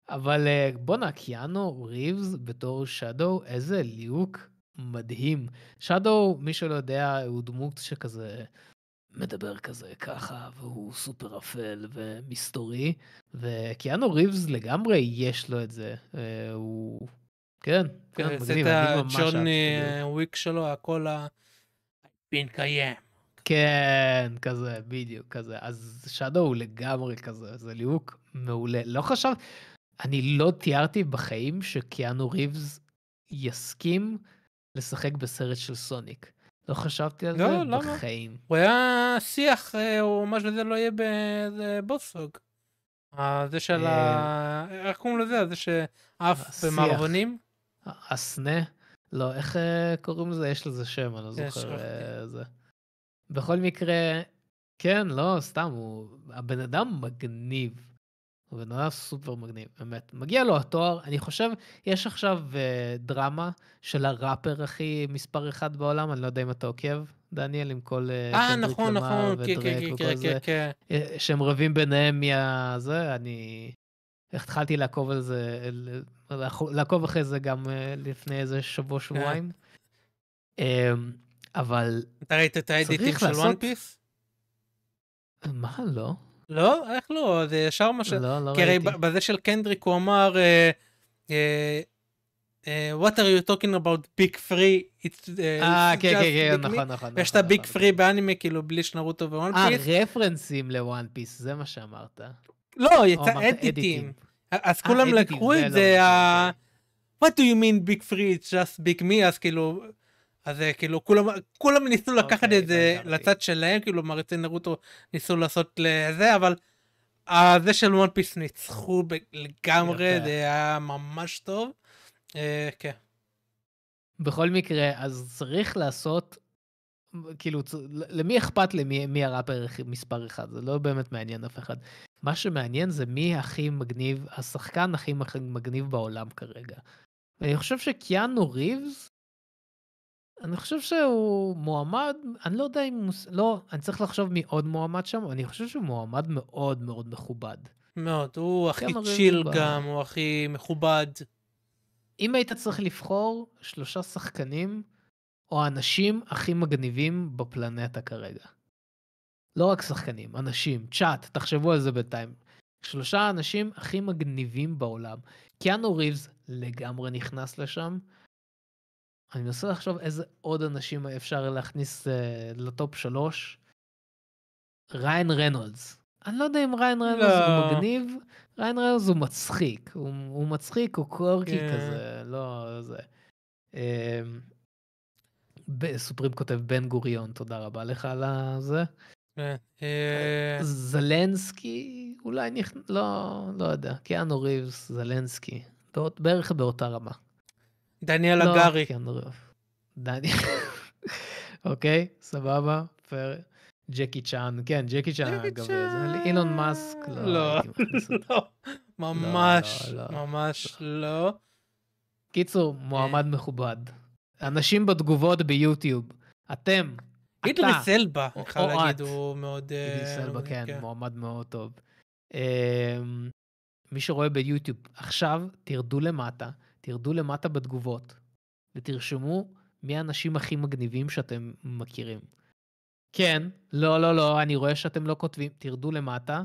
אבל אה, בואנה, קיאנו ריבס בתור שדו, איזה ליהוק מדהים. שדו, מי שלא יודע, הוא דמות שכזה מדבר כזה ככה, והוא סופר אפל ומסתורי, וקיאנו ריבס לגמרי יש לו את זה. אה, הוא... כן, כן, כן מגניב, מגניב ממש. זה את הג'וני וויק שלו, הכל ה... בן קיים. כן, כזה, בדיוק, כזה. אז שדו הוא לגמרי כזה, זה ליהוק מעולה. לא חשב, אני לא תיארתי בחיים שקיאנו ריבס יסכים לשחק בסרט של סוניק. לא חשבתי על לא, זה לא, בחיים. הוא היה שיח, או אה, מה שזה לא יהיה בבוסוג. אה, זה של ה... אה, איך קוראים לזה? זה שעף במערבונים? הסנה? לא, איך קוראים לזה? יש לזה שם, אני לא כן, זוכר. בכל מקרה, כן, לא, סתם, הוא... הבן אדם מגניב. הוא בן אדם סופר מגניב, באמת. מגיע לו התואר, אני חושב, יש עכשיו אה, דרמה של הראפר הכי מספר אחד בעולם, אני לא יודע אם אתה עוקב, דניאל, עם כל... אה, אה נכון, נכון, כן, כן, כן, כן, כן, כן. אה, שהם רבים ביניהם מהזה, אני... התחלתי לעקוב על זה, לעקוב אחרי זה גם אה, לפני איזה שבוע, שבועיים. אמ, אבל... אתה ראית את האדיטים של וואן פיס? מה, לא? לא? איך לא? זה ישר מה ש... לא, לא ראיתי. כי הרי בזה של קנדריק הוא אמר, אה, אה, אה, What are you talking about big free? אה, כן, כן, כן, נכון, נכון, נכון. ויש את הביג פרי נכון, נכון. באנימה, כאילו, בלי שנרוטו ווואן פיס. אה, רפרנסים לוואן פיס, זה מה שאמרת. לא, יצא אדיטים. אז כולם לקחו את זה, לא What do you mean big free? It's just big me, אז כאילו... אז אה, כאילו כולם כולם ניסו okay, אוקיי, לקחת את זה לצד שלהם כאילו מריצי נרוטו ניסו לעשות לזה אבל אה, זה של וואן פיס ניצחו לגמרי זה היה ממש טוב. אה, כן. בכל מקרה אז צריך לעשות כאילו, למי אכפת למי מי הראפר מספר אחד? זה לא באמת מעניין אף אחד. מה שמעניין זה מי הכי מגניב, השחקן הכי מגניב בעולם כרגע. אני חושב שקיאנו ריבס אני חושב שהוא מועמד, אני לא יודע אם הוא... לא, אני צריך לחשוב מי עוד מועמד שם, אני חושב שהוא מועמד מאוד מאוד מכובד. מאוד, הוא כן, הכי צ'יל גם, הוא הכי מכובד. אם היית צריך לבחור שלושה שחקנים, או האנשים הכי מגניבים בפלנטה כרגע. לא רק שחקנים, אנשים, צ'אט, תחשבו על זה בינתיים. שלושה האנשים הכי מגניבים בעולם. קיאנו ריבס לגמרי נכנס לשם. אני מנסה לחשוב איזה עוד אנשים אפשר להכניס אה, לטופ שלוש. ריין רנולדס. אני לא יודע אם ריין לא. רנולדס לא. הוא מגניב, ריין רנולדס הוא מצחיק. הוא, הוא מצחיק, הוא קורקי כן. כזה, לא זה. אה, סופרים כותב בן גוריון, תודה רבה לך על זה. כן, אה, אה, זלנסקי אולי נכנס, לא, לא יודע, קיאנו ריבס, זלנסקי, בערך באותה רמה. דניאל לא, הגרי. דניאל. [laughs] אוקיי, סבבה, פר. ג'קי צ'אן, כן, ג'קי צ'אן, אגב, אילון מאסק, לא, לא, לא ממש, לא, ממש לא. לא קיצור, אה. מועמד מכובד. אנשים בתגובות ביוטיוב, אתם, אתה, אידריס אלבה, אני חייב להגיד, הוא מאוד... אידריס אלבה, אה, אוקיי. כן, מועמד מאוד טוב. אמ, מי שרואה ביוטיוב עכשיו, תרדו למטה, תרדו למטה בתגובות ותרשמו מי האנשים הכי מגניבים שאתם מכירים. כן, לא, לא, לא, אני רואה שאתם לא כותבים, תרדו למטה.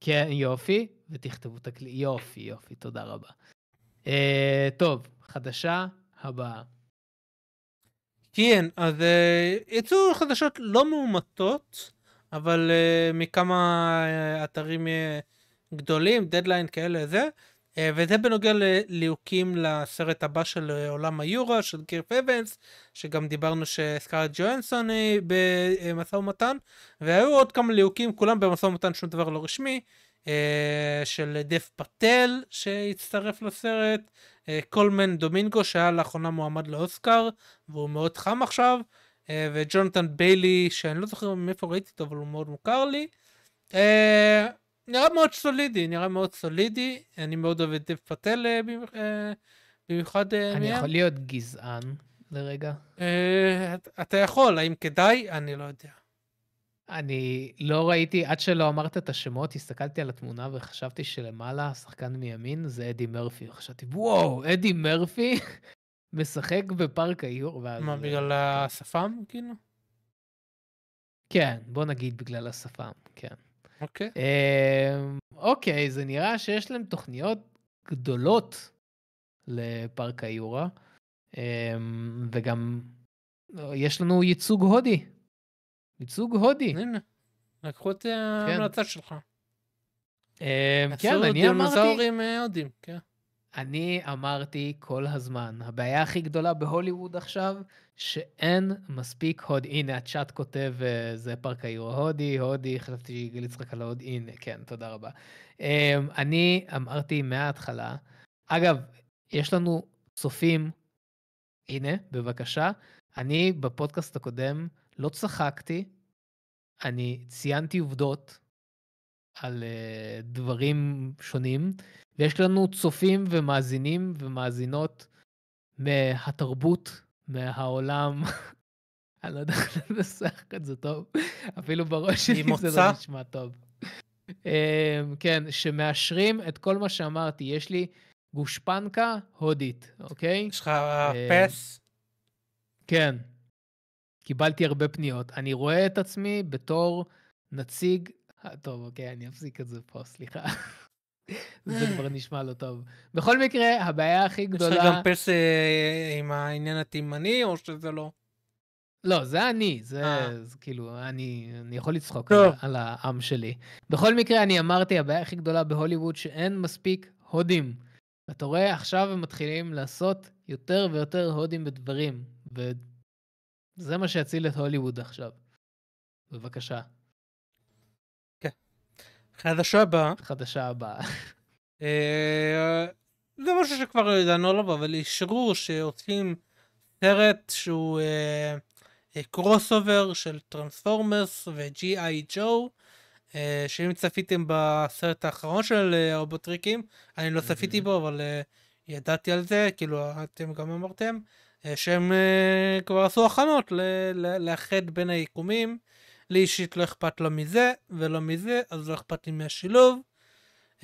כן, יופי, ותכתבו את הכלי, יופי, יופי, תודה רבה. אה, טוב, חדשה הבאה. כן, אז אה, יצאו חדשות לא מאומתות, אבל אה, מכמה אה, אתרים אה, גדולים, דדליין כאלה זה, אה, וזה בנוגע לליהוקים לסרט הבא של אה, עולם היורו, של קירף אבנס, שגם דיברנו שסקארל ג'ויינסון היא אה, במשא ומתן, והיו עוד כמה ליהוקים, כולם במשא ומתן שום דבר לא רשמי, של דף פטל שהצטרף לסרט, קולמן דומינגו שהיה לאחרונה מועמד לאוסקר, והוא מאוד חם עכשיו, וג'ונתן ביילי, שאני לא זוכר מאיפה ראיתי אותו, אבל הוא מאוד מוכר לי. נראה מאוד סולידי, נראה מאוד סולידי, אני מאוד אוהב את דב פטל אה, אה, במיוחד. אה, אני יכול להיות גזען לרגע? אתה יכול, האם כדאי? אני לא יודע. אני לא ראיתי, עד שלא אמרת את השמות, הסתכלתי על התמונה וחשבתי שלמעלה, השחקן מימין זה אדי מרפי. חשבתי, וואו, אדי מרפי [laughs] משחק בפארק היור. מה, בגלל כן. השפם, כאילו? כן, בוא נגיד בגלל השפם, כן. אוקיי. אמ, אוקיי, זה נראה שיש להם תוכניות גדולות לפארק היורה, אמ, וגם יש לנו ייצוג הודי. ייצוג הודי. הנה, לקחו את כן. ההמלצה שלך. אמ, כן, אני אמרתי... אה, כן. אני אמרתי כל הזמן, הבעיה הכי גדולה בהוליווד עכשיו שאין מספיק הוד. הנה, הצ'אט כותב, אה, זה פארק העיר ההודי, הודי, חשבתי שגלית צחק על ההוד, הנה, כן, תודה רבה. אמ, אני אמרתי מההתחלה, אגב, יש לנו צופים, הנה, בבקשה, אני בפודקאסט הקודם לא צחקתי, אני ציינתי עובדות על אה, דברים שונים, ויש לנו צופים ומאזינים ומאזינות מהתרבות מהעולם, [laughs] אני לא יודע איך לנסח את זה טוב, אפילו בראש שלי מוצא? זה לא נשמע טוב. אמ, כן, שמאשרים את כל מה שאמרתי. יש לי גושפנקה הודית, אוקיי? יש לך אה, פס? כן. קיבלתי הרבה פניות. אני רואה את עצמי בתור נציג... אה, טוב, אוקיי, אני אפסיק את זה פה, סליחה. [laughs] זה אה. כבר נשמע לא טוב. בכל מקרה, הבעיה הכי גדולה... יש לך גם פס אה, עם העניין התימני, או שזה לא? לא, זה אני, זה, אה. זה כאילו, אני, אני יכול לצחוק על, על העם שלי. בכל מקרה, אני אמרתי, הבעיה הכי גדולה בהוליווד שאין מספיק הודים. אתה רואה, עכשיו הם מתחילים לעשות יותר ויותר הודים בדברים, וזה מה שיציל את הוליווד עכשיו. בבקשה. חדשה הבאה. חדשה הבאה. אה, זה משהו שכבר ידענו עליו, אבל אישרו שעושים סרט שהוא קרוס אה, אובר אה, של טרנספורמרס ו-G.I. ג'ו. שאם צפיתם בסרט האחרון של רובוטריקים, אני לא צפיתי בו, אבל ידעתי על זה, כאילו אתם גם אמרתם, שהם כבר עשו הכנות לאחד בין היקומים. לי אישית לא אכפת לא מזה ולא מזה, אז לא אכפת לי מהשילוב.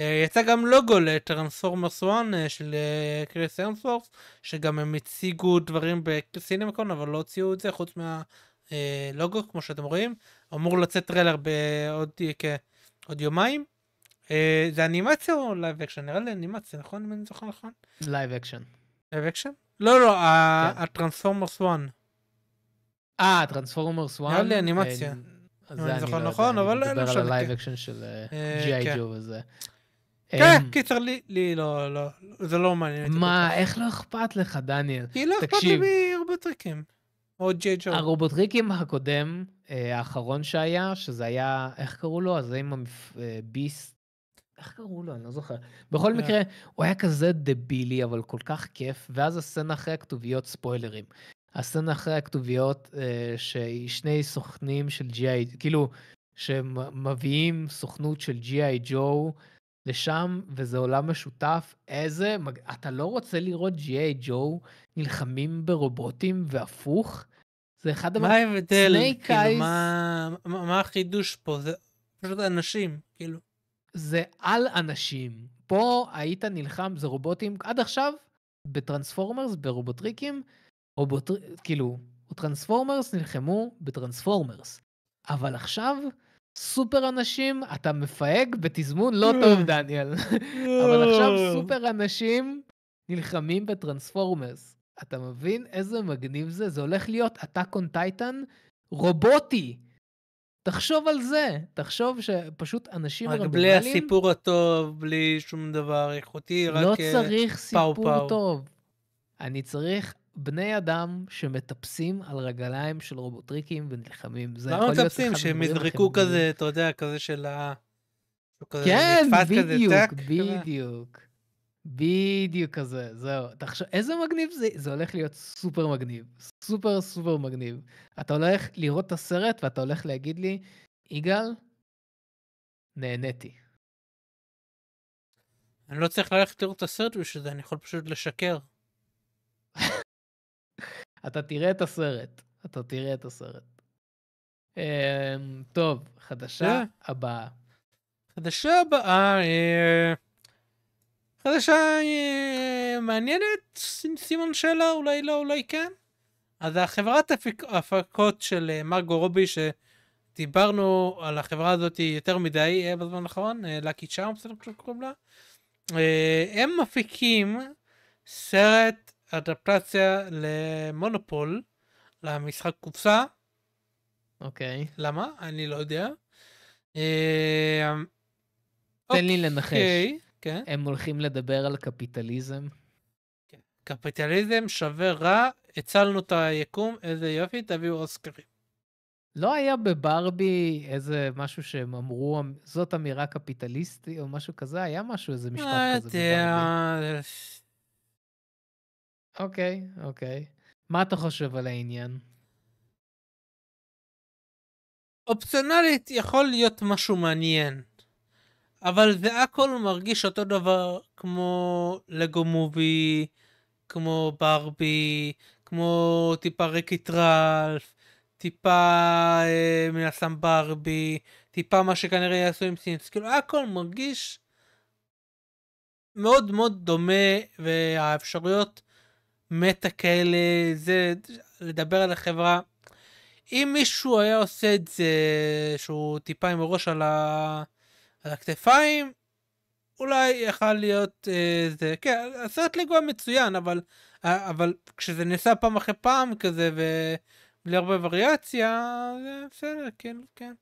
אה, יצא גם לוגו לטרנספורמרס 1 אה, של אה, קריס אמסוורף, שגם הם הציגו דברים בסינמקון, אבל לא הוציאו את זה חוץ מהלוגו, כמו שאתם רואים. אמור לצאת טריילר בעוד עוד יומיים. זה אנימציה או לייב אקשן? נראה לי אנימציה, נכון? אם אני זוכר נכון? לייב אקשן. לייב אקשן? לא, לא, כן. הטרנספורמרס 1. אה, הטרנספורמרס 1. נראה לי אנימציה. אם אני זוכר לא נכון, אבל לא משנה. אני מדבר על הלייב אקשן של ג'י.איי אה, ג'ו אה, כן. וזה. כן, אמ, קיצר, לי לא, לא, זה לא מעניין. מה, איך לא אכפת לך, דניאל? כי לא אכפת לי מרובוטריקים. או ג'יי ג'ו. הרובוטריקים הקודם, אה, האחרון שהיה, שזה היה, איך קראו לו? זה עם הביסט. איך קראו לו? אני לא זוכר. בכל מקרה, הוא היה כזה דבילי, אבל כל כך כיף, ואז הסצנה אחרי הכתוביות ספוילרים. הסצנה אחרי הכתוביות, אה, שהיא שני סוכנים של GI, כאילו, שמביאים סוכנות של GI ג'ו לשם, וזה עולם משותף. איזה, אתה לא רוצה לראות GI ג'ו נלחמים ברובוטים והפוך? זה אחד המ... כאילו, מה ההבדל? כאילו, מה, מה החידוש פה? זה פשוט אנשים, כאילו. זה על אנשים. פה היית נלחם, זה רובוטים. עד עכשיו, בטרנספורמרס, ברובוטריקים, או בוטר... כאילו, טרנספורמרס נלחמו בטרנספורמרס. אבל עכשיו, סופר אנשים, אתה מפהק בתזמון לא טוב, [laughs] דניאל. אבל עכשיו סופר אנשים נלחמים בטרנספורמרס. אתה מבין איזה מגניב זה? זה הולך להיות Attack on Titan רובוטי. תחשוב על זה, תחשוב שפשוט אנשים רנדומליים... רק בלי הסיפור הטוב, בלי שום דבר איכותי, לא רק אה, פאו פאו. לא צריך סיפור טוב. אני צריך בני אדם שמטפסים על רגליים של רובוטריקים ונלחמים. זה יכול להיות... למה מטפסים? שהם יזרקו כזה, אתה יודע, כזה של ה... כן, בדיוק, בדיוק. בדיוק כזה, זהו. תחשב, איזה מגניב זה, זה הולך להיות סופר מגניב. סופר סופר מגניב. אתה הולך לראות את הסרט ואתה הולך להגיד לי, יגאל, נהניתי. אני לא צריך ללכת לראות את הסרט בשביל זה, אני יכול פשוט לשקר אתה תראה את הסרט. אתה תראה את הסרט. אמ, טוב, חדשה אה. הבאה. חדשה הבאה, אה, חדשה אה, מעניינת, סימון שאלה, אולי לא, אולי כן. אז החברת הפקות של מרגו רובי, שדיברנו על החברה הזאת יותר מדי בזמן האחרון, לקי צ'ארמס, אני חושב שקוראים לה, הם מפיקים סרט אדפטציה למונופול, למשחק קופסה. אוקיי. Okay. למה? אני לא יודע. אה, תן okay. לי לנחש. Okay. אוקיי, okay. כן. הם הולכים לדבר על קפיטליזם. Okay. כן. קפיטליזם שווה רע, הצלנו את היקום, איזה יופי, תביאו אוסקרים. לא היה בברבי איזה משהו שהם אמרו, זאת אמירה קפיטליסטית או משהו כזה? היה משהו, איזה משפט לא כזה בברבי. אוקיי, אוקיי. מה אתה חושב על העניין? אופציונלית יכול להיות משהו מעניין, אבל זה הכל מרגיש אותו דבר כמו לגו מובי, כמו ברבי, כמו טיפה ריקי טרלף, טיפה אה, מן הסתם ברבי, טיפה מה שכנראה יעשו עם סינס, כאילו הכל מרגיש מאוד מאוד דומה והאפשרויות מטה כאלה, זה, לדבר על החברה. אם מישהו היה עושה את זה, שהוא טיפה עם הראש על, ה... על הכתפיים, אולי יכל להיות אה, זה. כן, הסרט ליגו היה מצוין, אבל, אה, אבל כשזה נעשה פעם אחרי פעם כזה, ובלי הרבה וריאציה, זה בסדר, כן, כן.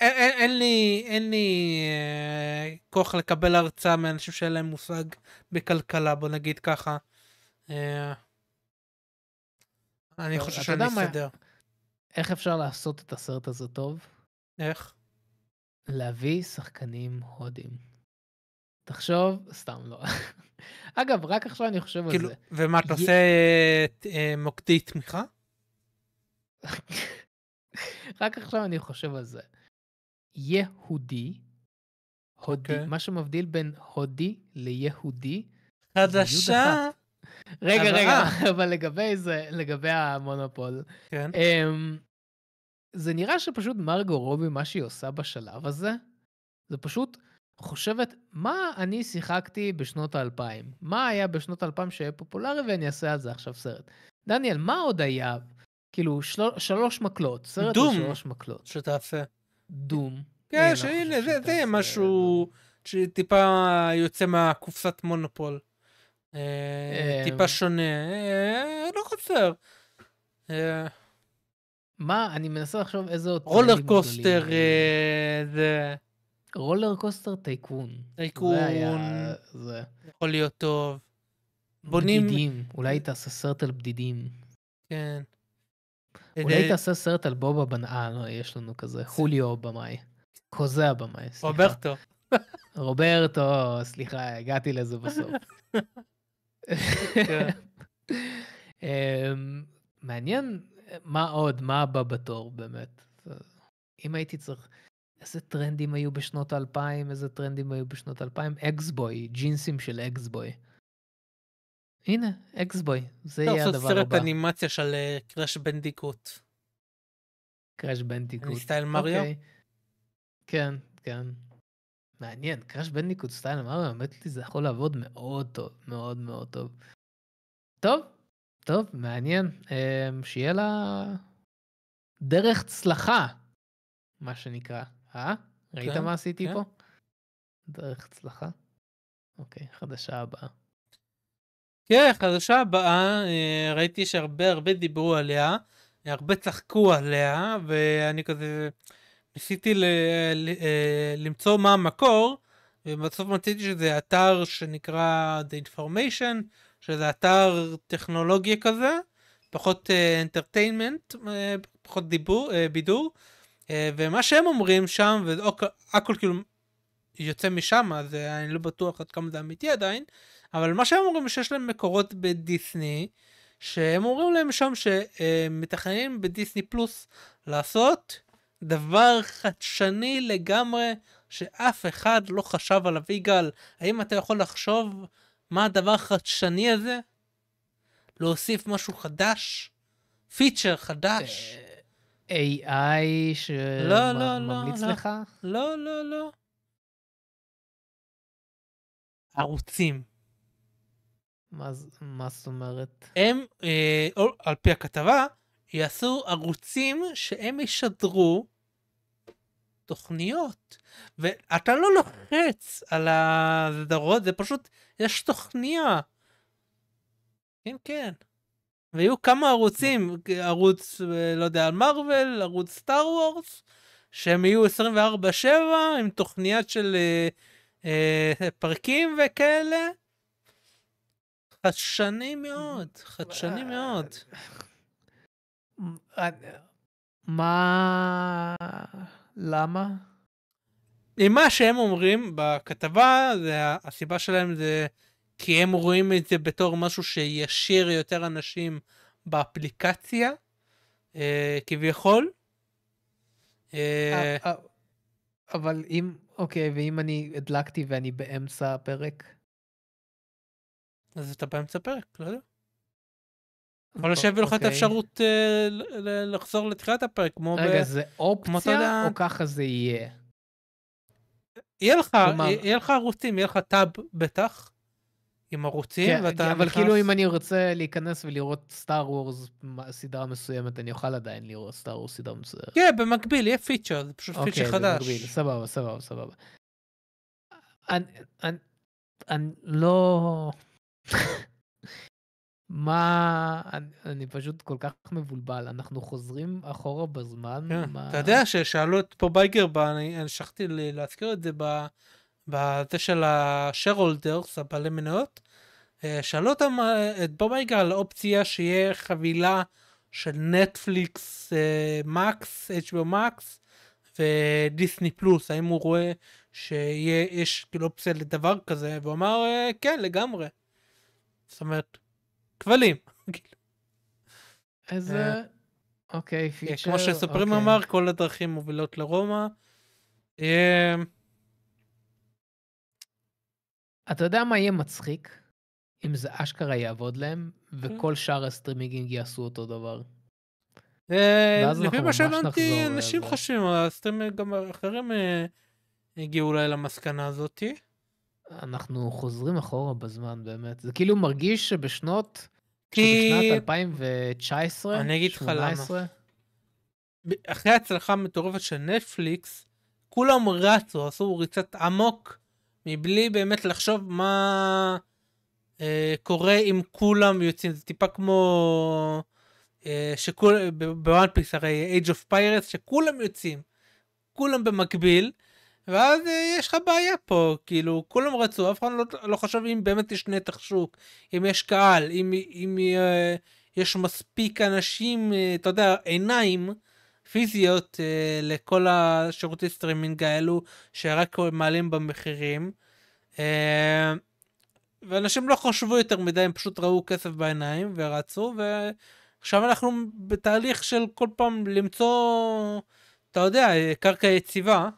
אין, אין, אין לי, אין לי אה, כוח לקבל הרצאה מאנשים שאין להם מושג בכלכלה, בוא נגיד ככה. אה, אני חושב שאני אסתדר. איך אפשר לעשות את הסרט הזה טוב? איך? להביא שחקנים הודים. תחשוב, סתם לא. [laughs] אגב, רק עכשיו אני חושב על כאילו, זה. ומה, אתה עושה אה, מוקדי תמיכה? [laughs] רק עכשיו אני חושב על זה. יהודי, הודי, אוקיי. מה שמבדיל בין הודי ליהודי, חדשה רגע, רגע, אה. [laughs] אבל לגבי זה, לגבי המונופול, כן. אמ, זה נראה שפשוט מרגו רובי, מה שהיא עושה בשלב הזה, זה פשוט חושבת, מה אני שיחקתי בשנות האלפיים? מה היה בשנות האלפיים שהיה פופולרי ואני אעשה על זה עכשיו סרט. דניאל, מה עוד היה? כאילו, של... שלוש מקלות, סרט דום, שלוש מקלות. שתעשה. דום. כן, שהנה, זה זה משהו שטיפה יוצא מהקופסת מונופול. אה, אה, טיפה שונה, אה, לא חסר. מה, אני מנסה לחשוב איזה עוד... רולר קוסטר, זה... רולר קוסטר טייקון. טייקון, זה יכול להיות טוב. בונים... בדידים, אולי תעשה סרט על בדידים. כן. אולי תעשה סרט על בובה בנ... אה, לא, יש לנו כזה. חוליו הבמאי. חוזה הבמאי, סליחה. רוברטו. [laughs] רוברטו, סליחה, הגעתי לזה בסוף. [laughs] כן. אמ, מעניין מה עוד, מה הבא בתור באמת. אם הייתי צריך, איזה טרנדים היו בשנות האלפיים, איזה טרנדים היו בשנות האלפיים, אקסבוי, ג'ינסים של אקסבוי. הנה, אקסבוי, זה יהיה הדבר הבא. אתה סרט אנימציה של אה, קראש בנדיקוט. קראש בנדיקוט. סטייל אוקיי. מריו? כן, כן. מעניין, קראש בנדיקוט סטייל אמרנו, האמת לי זה יכול לעבוד מאוד טוב, מאוד מאוד טוב. טוב, טוב, מעניין. אמ, שיהיה לה דרך צלחה, מה שנקרא. אה? ראית כן, מה עשיתי כן. פה? דרך צלחה? אוקיי, חדשה הבאה. כן, חדשה הבאה, אה, ראיתי שהרבה הרבה דיברו עליה, הרבה צחקו עליה, ואני כזה... ניסיתי ל, ל, אה, למצוא מה המקור, ובסוף מצאתי שזה אתר שנקרא The Information, שזה אתר טכנולוגיה כזה, פחות אינטרטיינמנט, אה, uh, אה, פחות דיבור, uh, בידור, uh, ומה שהם אומרים שם, והכל אוקיי, כאילו יוצא משם, אז אני לא בטוח עד כמה זה אמיתי עדיין, אבל מה שהם אומרים שיש להם מקורות בדיסני, שהם אומרים להם שם שמתכננים בדיסני פלוס לעשות דבר חדשני לגמרי שאף אחד לא חשב עליו. יגאל, האם אתה יכול לחשוב מה הדבר החדשני הזה? להוסיף משהו חדש? פיצ'ר חדש? אה, AI שממליץ לא, לא, לא, לך? לא, לא, לא. לא. ערוצים. מה, מה זאת אומרת? הם, אה, על פי הכתבה, יעשו ערוצים שהם ישדרו תוכניות. ואתה לא לוחץ על הסדרות, זה פשוט, יש תוכניה. כן, כן. ויהיו כמה ערוצים, ערוץ, לא יודע, על מרוויל, ערוץ סטאר וורס, שהם יהיו 24-7 עם תוכניות של אה, אה, פרקים וכאלה. חדשני מאוד, חדשני מאוד. אה, מה... למה? עם מה שהם אומרים בכתבה, זה, הסיבה שלהם זה כי הם רואים את זה בתור משהו שישאיר יותר אנשים באפליקציה, אה, כביכול. אה, אה, אה אבל אם, אוקיי, ואם אני הדלקתי ואני באמצע הפרק? אז אתה באמצע הפרק, לא יודע. אבל יושב לך את אוקיי. האפשרות אה, לחזור לתחילת הפרק, כמו ב... רגע, זה אופציה או ככה זה יהיה? יהיה לך, יהיה לך ערוצים, יהיה לך טאב בטח, עם ערוצים, כן, ואתה כן, אבל נכנס... כאילו אם אני רוצה להיכנס ולראות סטאר וורס סדרה מסוימת, אני אוכל עדיין לראות סטאר וורס סדרה מסוימת. כן, במקביל, יהיה פיצ'ר, זה פשוט אוקיי, פיצ'ר חדש. במקביל, סבבה, סבבה, סבבה. אני, אני, אני לא... מה, אני, אני פשוט כל כך מבולבל, אנחנו חוזרים אחורה בזמן. כן. מה... אתה יודע ששאלו את פה בייגר, אני שכחתי להזכיר את זה, בזה של השרולדרס, הבעלי מניות, אה, שאלו אותם, אה, את בוב בייגר על אופציה שיהיה חבילה של נטפליקס, מקס, אה, HBO מקס ודיסני פלוס, האם הוא רואה שיש כאילו אופציה לדבר כזה, והוא אמר, כן, לגמרי. זאת אומרת, כבלים. איזה... אה, אוקיי, פיצ'ר. כן, כמו שסופרים אוקיי. אמר, כל הדרכים מובילות לרומא. אה, אתה יודע מה יהיה מצחיק? אם זה אשכרה יעבוד להם, אה? וכל שאר הסטרימינגים יעשו אותו דבר. לפי מה שהבנתי, אנשים חושבים, הסטרימינג גם אחרים הגיעו אולי למסקנה הזאתי. אנחנו חוזרים אחורה בזמן באמת. זה כאילו מרגיש שבשנות... כי... שבשנת כאילו 2019, אני אגיד לך למה. אחרי ההצלחה המטורפת של נטפליקס, כולם רצו, עשו ריצת עמוק, מבלי באמת לחשוב מה אה, קורה אם כולם יוצאים. זה טיפה כמו אה, שכולם, בוואן פיס, הרי Age of Pirates, שכולם יוצאים. כולם במקביל, ואז אה, יש לך בעיה פה, כאילו, כולם רצו, אף אחד לא, לא חשב אם באמת יש נתח שוק, אם יש קהל, אם, אם אה, יש מספיק אנשים, אה, אתה יודע, עיניים פיזיות אה, לכל השירותי סטרימינג האלו, שרק מעלים במחירים. אה, ואנשים לא חשבו יותר מדי, הם פשוט ראו כסף בעיניים ורצו, ועכשיו אנחנו בתהליך של כל פעם למצוא, אתה יודע, קרקע יציבה.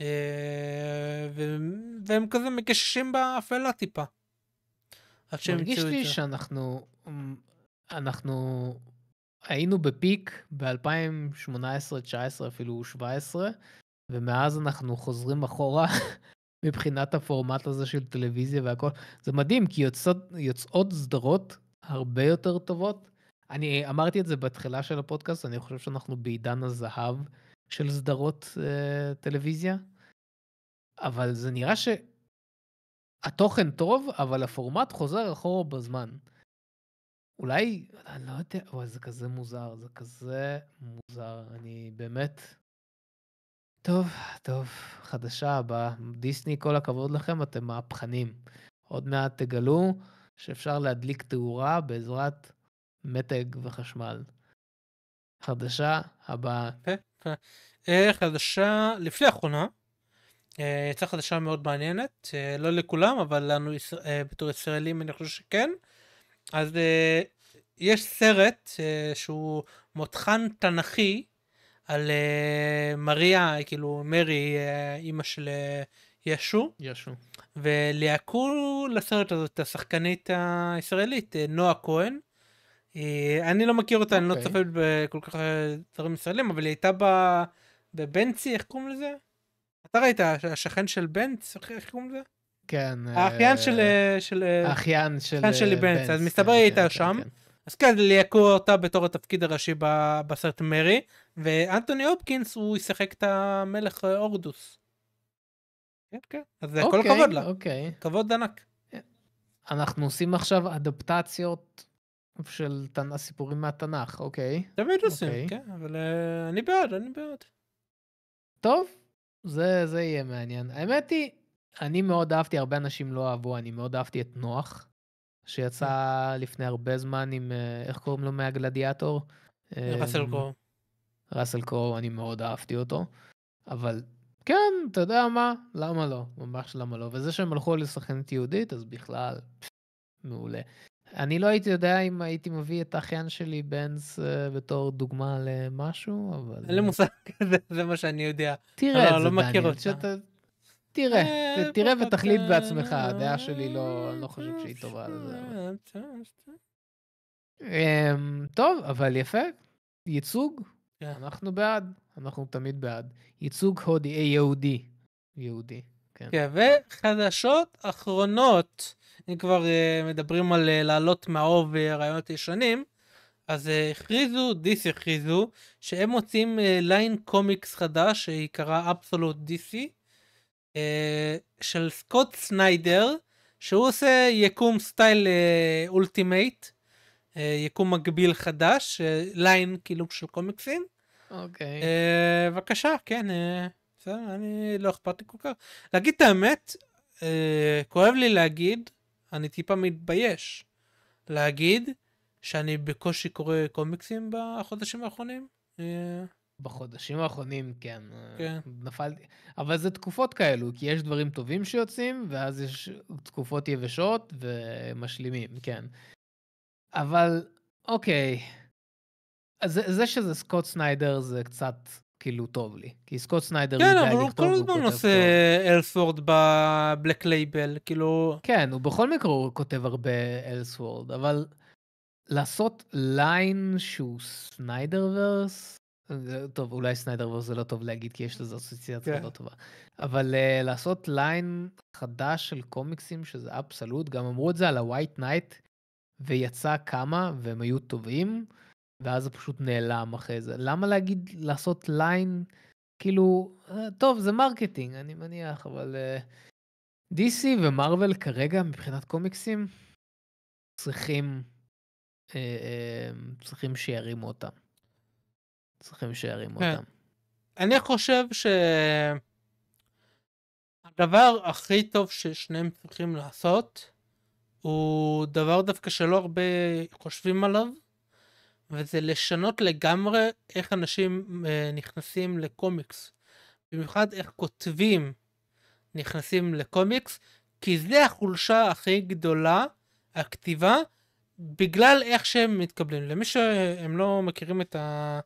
אה, והם כזה מגששים באפלה טיפה. מרגיש לי שאנחנו אנחנו היינו בפיק ב-2018, 2019, אפילו 2017, ומאז אנחנו חוזרים אחורה [laughs] מבחינת הפורמט הזה של טלוויזיה והכל. זה מדהים, כי יוצאות, יוצאות סדרות הרבה יותר טובות. אני אמרתי את זה בתחילה של הפודקאסט, אני חושב שאנחנו בעידן הזהב של סדרות אה, טלוויזיה, אבל זה נראה שהתוכן טוב, אבל הפורמט חוזר אחורה בזמן. אולי, אני לא יודע, וואי, זה כזה מוזר, זה כזה מוזר, אני באמת... טוב, טוב, חדשה הבאה. דיסני, כל הכבוד לכם, אתם מהפכנים. עוד מעט תגלו שאפשר להדליק תאורה בעזרת מתג וחשמל. חדשה הבאה. Okay. אה, חדשה, לפני האחרונה, אה, יצאה חדשה מאוד מעניינת, אה, לא לכולם, אבל לנו בתור ישראלים אני חושב שכן. אז יש סרט שהוא מותחן תנכי על מריה, כאילו מרי, אימא של ישו. ישו. וליהקו לסרט הזאת את השחקנית הישראלית, נועה כהן. אה, אני לא מכיר אותה, אני לא אוקיי. צופה בכל כך דברים ישראלים, אבל היא הייתה בבנצי, איך קוראים לזה? אתה ראית, השכן של בנץ, איך קוראים לזה? כן. אה, אה, האחיין של... האחיין של בנץ, של בנץ, אז כן, מסתבר היא כן, הייתה כן, שם. אז כן, ליעקו אותה בתור התפקיד הראשי בסרט מרי, ואנטוני הופקינס הוא ישחק את המלך אורדוס. כן, כן. אז כל הכבוד אוקיי, לה. אוקיי. כבוד ענק. אנחנו עושים עכשיו אדפטציות של הסיפורים מהתנ"ך, אוקיי. תמיד עושים, אוקיי. כן, אבל אה, אני בעד, אני בעד. טוב, זה, זה יהיה מעניין. האמת היא, אני מאוד אהבתי, הרבה אנשים לא אהבו, אני מאוד אהבתי את נוח, שיצא כן. לפני הרבה זמן עם, אה, איך קוראים לו מהגלדיאטור? אה, ראסל אמ, קרו. ראסל קרו, אני מאוד אהבתי אותו, אבל כן, אתה יודע מה? למה לא? ממש למה לא? וזה שהם הלכו לשחקנית יהודית, אז בכלל, מעולה. אני לא הייתי יודע אם הייתי מביא את האחיין שלי בנס אה, בתור דוגמה למשהו, אבל... אין אה, לי מושג, זה מה שאני יודע. תראה את זה, לא אותך. תראה, אה, תראה ותחליט בעצמך, הדעה שלי לא, אני לא חושב שהיא טובה על זה. אמ, טוב, אבל יפה, ייצוג, כן. אנחנו בעד, אנחנו תמיד בעד. ייצוג הודי, יהודי, יהודי, כן. כן, וחדשות אחרונות. אם כבר uh, מדברים על uh, לעלות מהאוב אה, רעיונות ישנים, אז uh, הכריזו, DC הכריזו, שהם מוצאים ליין uh, קומיקס חדש שיקרא אבסולוט DC, uh, של סקוט סניידר, שהוא עושה יקום סטייל אולטימייט, uh, uh, יקום מקביל חדש, ליין uh, כאילו של קומיקסים. אוקיי. Okay. בבקשה, Uh, כן, בסדר, אני לא אכפת לי כל כך. להגיד את האמת, כואב לי להגיד, אני טיפה מתבייש להגיד שאני בקושי קורא קומיקסים בחודשים האחרונים. אה, בחודשים האחרונים, כן. אה, כן. נפלתי. אבל זה תקופות כאלו, כי יש דברים טובים שיוצאים, ואז יש תקופות יבשות ומשלימים, כן. אבל, אוקיי. זה, זה שזה סקוט סניידר זה קצת כאילו טוב לי. כי סקוט סניידר כן, מדי לכתוב, הוא כותב טוב. כן, אבל הוא כל הזמן עושה אלסוורד בבלק לייבל, כאילו... כן, הוא בכל מקרה הוא כותב הרבה אלסוורד, אבל לעשות ליין שהוא סניידר ורס, טוב, אולי סניידר ורס זה לא טוב להגיד, כי יש לזה אסוציאציה כן. לא טובה. אבל uh, לעשות ליין חדש של קומיקסים, שזה אבסולוט, גם אמרו את זה על הווייט נייט, ויצא כמה, והם היו טובים. ואז זה פשוט נעלם אחרי זה. למה להגיד, לעשות ליין, כאילו, אה, טוב, זה מרקטינג, אני מניח, אבל אה, DC ומרוויל כרגע, מבחינת קומיקסים, צריכים, אה, צריכים שירימו אותם. צריכים שירימו כן. אותם. אני חושב ש... הדבר הכי טוב ששניהם צריכים לעשות הוא דבר דווקא שלא הרבה חושבים עליו וזה לשנות לגמרי איך אנשים אה, נכנסים לקומיקס. במיוחד איך כותבים נכנסים לקומיקס, כי זה החולשה הכי גדולה, הכתיבה, בגלל איך שהם מתקבלים. למי שהם לא מכירים את, ה...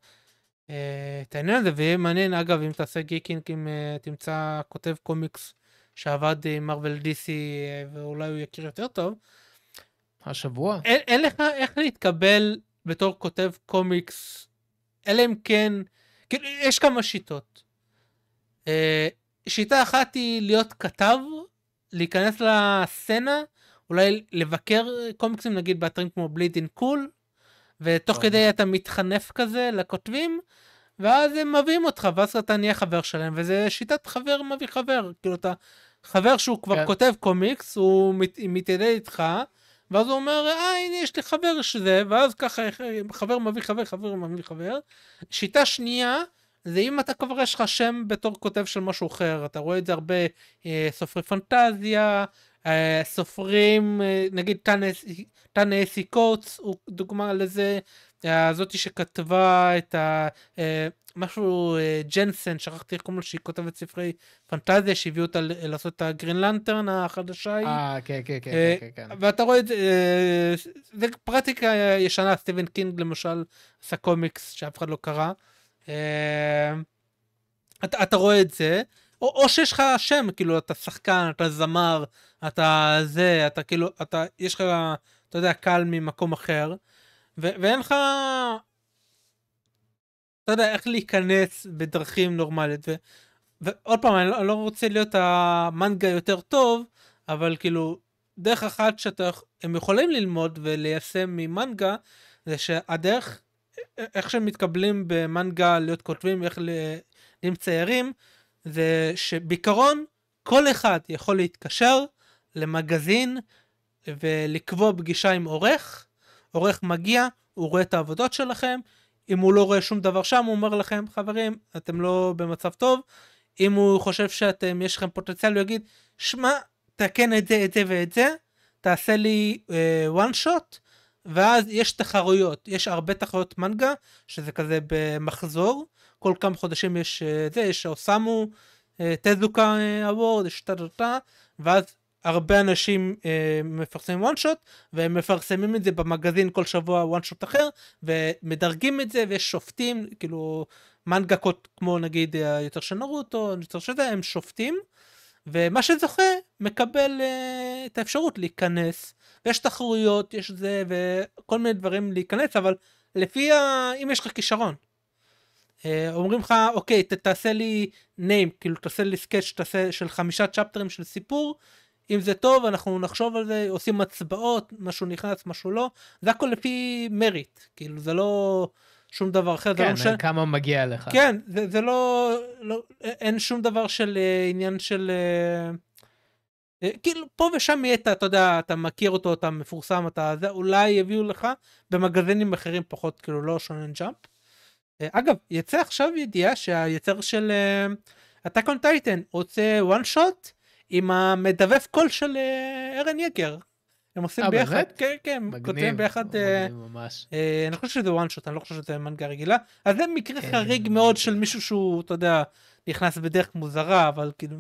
אה, את העניין הזה, ויהיה מעניין, אגב, אם תעשה גיקינג, אם אה, תמצא כותב קומיקס שעבד עם מרוויל דיסי, אה, ואולי הוא יכיר יותר טוב. השבוע? אין, אין לך איך להתקבל בתור כותב קומיקס, אלא אם כן, כאילו, יש כמה שיטות. אה, שיטה אחת היא להיות כתב, להיכנס לסצנה, אולי לבקר קומיקסים נגיד באתרים כמו בליד אין קול, ותוך אוקיי. כדי אתה מתחנף כזה לכותבים, ואז הם מביאים אותך, ואז אתה נהיה חבר שלהם, וזה שיטת חבר מביא חבר, כאילו אתה חבר שהוא כבר כן. כותב קומיקס, הוא מת, מתיידד איתך, ואז הוא אומר, אה, הנה, יש לי חבר שזה, ואז ככה, חבר מביא חבר, חבר מביא חבר. שיטה שנייה, זה אם אתה כבר יש לך שם בתור כותב של משהו אחר, אתה רואה את זה הרבה אה, סופרי פנטזיה, אה, סופרים, אה, נגיד טאנס קוץ הוא דוגמה לזה, הזאתי שכתבה את ה... אה, משהו אה, ג'נסן, שכחתי איך קוראים לו, שהיא כותבת ספרי פנטזיה, שהביאו אותה לעשות את הגרין לנטרן החדשה ההיא. אה, כן, כן, כן, אה, כן, כן, כן. ואתה רואה את זה, זה פרטיקה ישנה, סטיבן קינג למשל, עשה קומיקס שאף אחד לא קרא. אתה רואה את זה, או שיש לך שם, כאילו, אתה שחקן, אתה זמר, אתה זה, אתה כאילו, אתה, יש לך, אתה יודע, קהל ממקום אחר. ו- ואין לך... אתה יודע איך להיכנס בדרכים נורמלית. ו- ועוד פעם, אני לא, לא רוצה להיות המנגה יותר טוב, אבל כאילו, דרך אחת שהם יכולים ללמוד וליישם ממנגה, זה שהדרך, איך שהם מתקבלים במנגה להיות כותבים, איך להיות ציירים, זה שבעיקרון כל אחד יכול להתקשר למגזין ולקבוע פגישה עם עורך, עורך מגיע, הוא רואה את העבודות שלכם, אם הוא לא רואה שום דבר שם, הוא אומר לכם, חברים, אתם לא במצב טוב. אם הוא חושב שאתם, יש לכם פוטנציאל, הוא יגיד, שמע, תקן את זה, את זה ואת זה, תעשה לי אה, one shot, ואז יש תחרויות, יש הרבה תחרויות מנגה, שזה כזה במחזור, כל כמה חודשים יש uh, זה, יש אוסמו, אה, תזוקה אבורד, אה, יש טה ואז הרבה אנשים אה, מפרסמים וואן שוט והם מפרסמים את זה במגזין כל שבוע וואן שוט אחר ומדרגים את זה ויש שופטים כאילו מנגקות כמו נגיד אה, היותר של נרוטו היוצר של זה הם שופטים ומה שזוכה מקבל אה, את האפשרות להיכנס ויש תחרויות יש זה וכל מיני דברים להיכנס אבל לפי ה... אם יש לך כישרון אה, אומרים לך אוקיי ת, תעשה לי name כאילו תעשה לי סקייץ' של חמישה צ'פטרים של סיפור אם זה טוב, אנחנו נחשוב על זה, עושים הצבעות, משהו נכנס, משהו לא, זה הכל לפי מריט, כאילו זה לא שום דבר אחר, כן, לא ש... כמה מגיע לך. כן, זה, זה לא, לא, אין שום דבר של אה, עניין של... אה, אה, כאילו פה ושם יהיה אתה, אתה יודע, אתה מכיר אותו, אתה מפורסם, אתה זה, אולי יביאו לך במגזינים אחרים פחות, כאילו לא שונן ג'אמפ. אגב, יצא עכשיו ידיעה שהיצר של uh, Attack on רוצה one shot עם המדבב קול של אה, ארן יקר. הם עושים 아, אה, ביחד, באמת? כן, כן, הם כותבים ביחד, אה, מגניב, uh, ממש. Uh, אני חושב שזה one shot, אני לא חושב שזה מנגה רגילה, אז זה מקרה כן. חריג מאוד של מישהו שהוא, אתה יודע, נכנס בדרך מוזרה, אבל כאילו,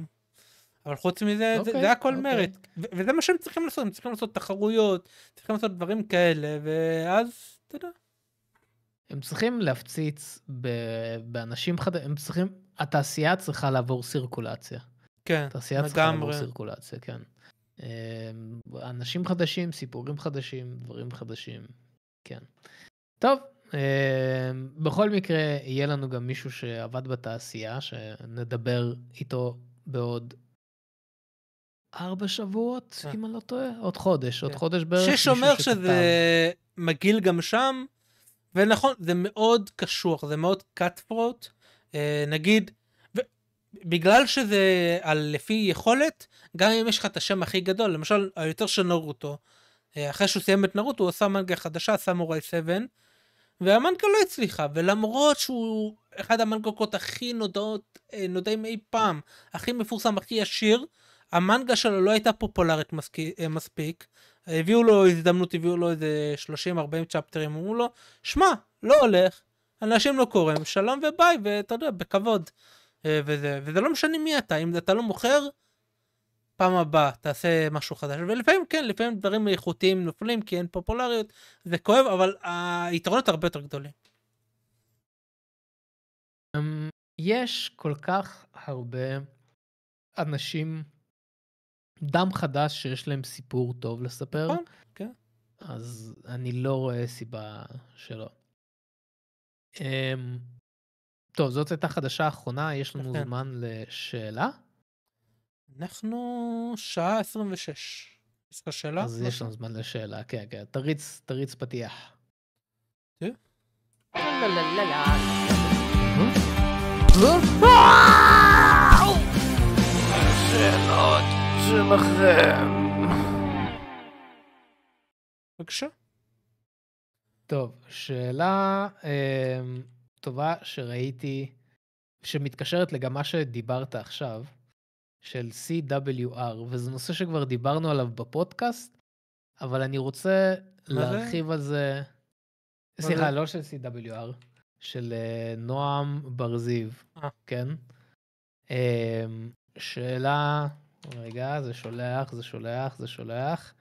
אבל חוץ מזה, אוקיי, זה, זה הכל אוקיי. מרץ, וזה מה שהם צריכים לעשות, הם צריכים לעשות תחרויות, צריכים לעשות דברים כאלה, ואז, אתה יודע. הם צריכים להפציץ באנשים חדשים, הם צריכים, התעשייה צריכה לעבור סירקולציה. כן, תעשייה צריכה לעבור סירקולציה, כן. אה, אנשים חדשים, סיפורים חדשים, דברים חדשים, כן. טוב, אה, בכל מקרה, יהיה לנו גם מישהו שעבד בתעשייה, שנדבר איתו בעוד ארבע שבועות, כן. אם אני לא טועה, עוד חודש, עוד כן. חודש בערך. שיש אומר שזה מגעיל גם שם, ונכון, זה מאוד קשוח, זה מאוד cutthroat. אה, נגיד, בגלל שזה על לפי יכולת, גם אם יש לך את השם הכי גדול, למשל היותר של נרוטו, אה, אחרי שהוא סיים את נרוטו הוא עשה מנגה חדשה, סמוראי 7, והמנגה לא הצליחה, ולמרות שהוא אחד המנגוקות הכי נודעות, אה, נודעים אי פעם, הכי מפורסם, הכי עשיר, המנגה שלו לא הייתה פופולרית אה, מספיק, הביאו לו הזדמנות, הביאו לו איזה 30-40 צ'פטרים, אמרו לו, שמע, לא הולך, אנשים לא קוראים, שלום וביי, ואתה יודע, בכבוד. אה, וזה, וזה לא משנה מי אתה, אם אתה לא מוכר, פעם הבאה תעשה משהו חדש. ולפעמים כן, לפעמים דברים איכותיים נופלים כי אין פופולריות, זה כואב, אבל היתרונות הרבה יותר גדולים. אמ, יש כל כך הרבה אנשים, דם חדש שיש להם סיפור טוב לספר, נכון, כן. אז אני לא רואה סיבה שלא. אמ, טוב, זאת הייתה חדשה אחרונה, יש לנו כן. זמן לשאלה? אנחנו שעה 26. יש לך שאלה? אז יש לנו זמן לשאלה, כן, כן. תריץ, תריץ פתיח. בבקשה. טוב, שאלה... טובה שראיתי, שמתקשרת לגם מה שדיברת עכשיו, של CWR, וזה נושא שכבר דיברנו עליו בפודקאסט, אבל אני רוצה להרחיב זה? על זה... סליחה, לא של CWR, של אה, נועם בר זיו, אה. כן? אה, שאלה, רגע, זה שולח, זה שולח, זה שולח.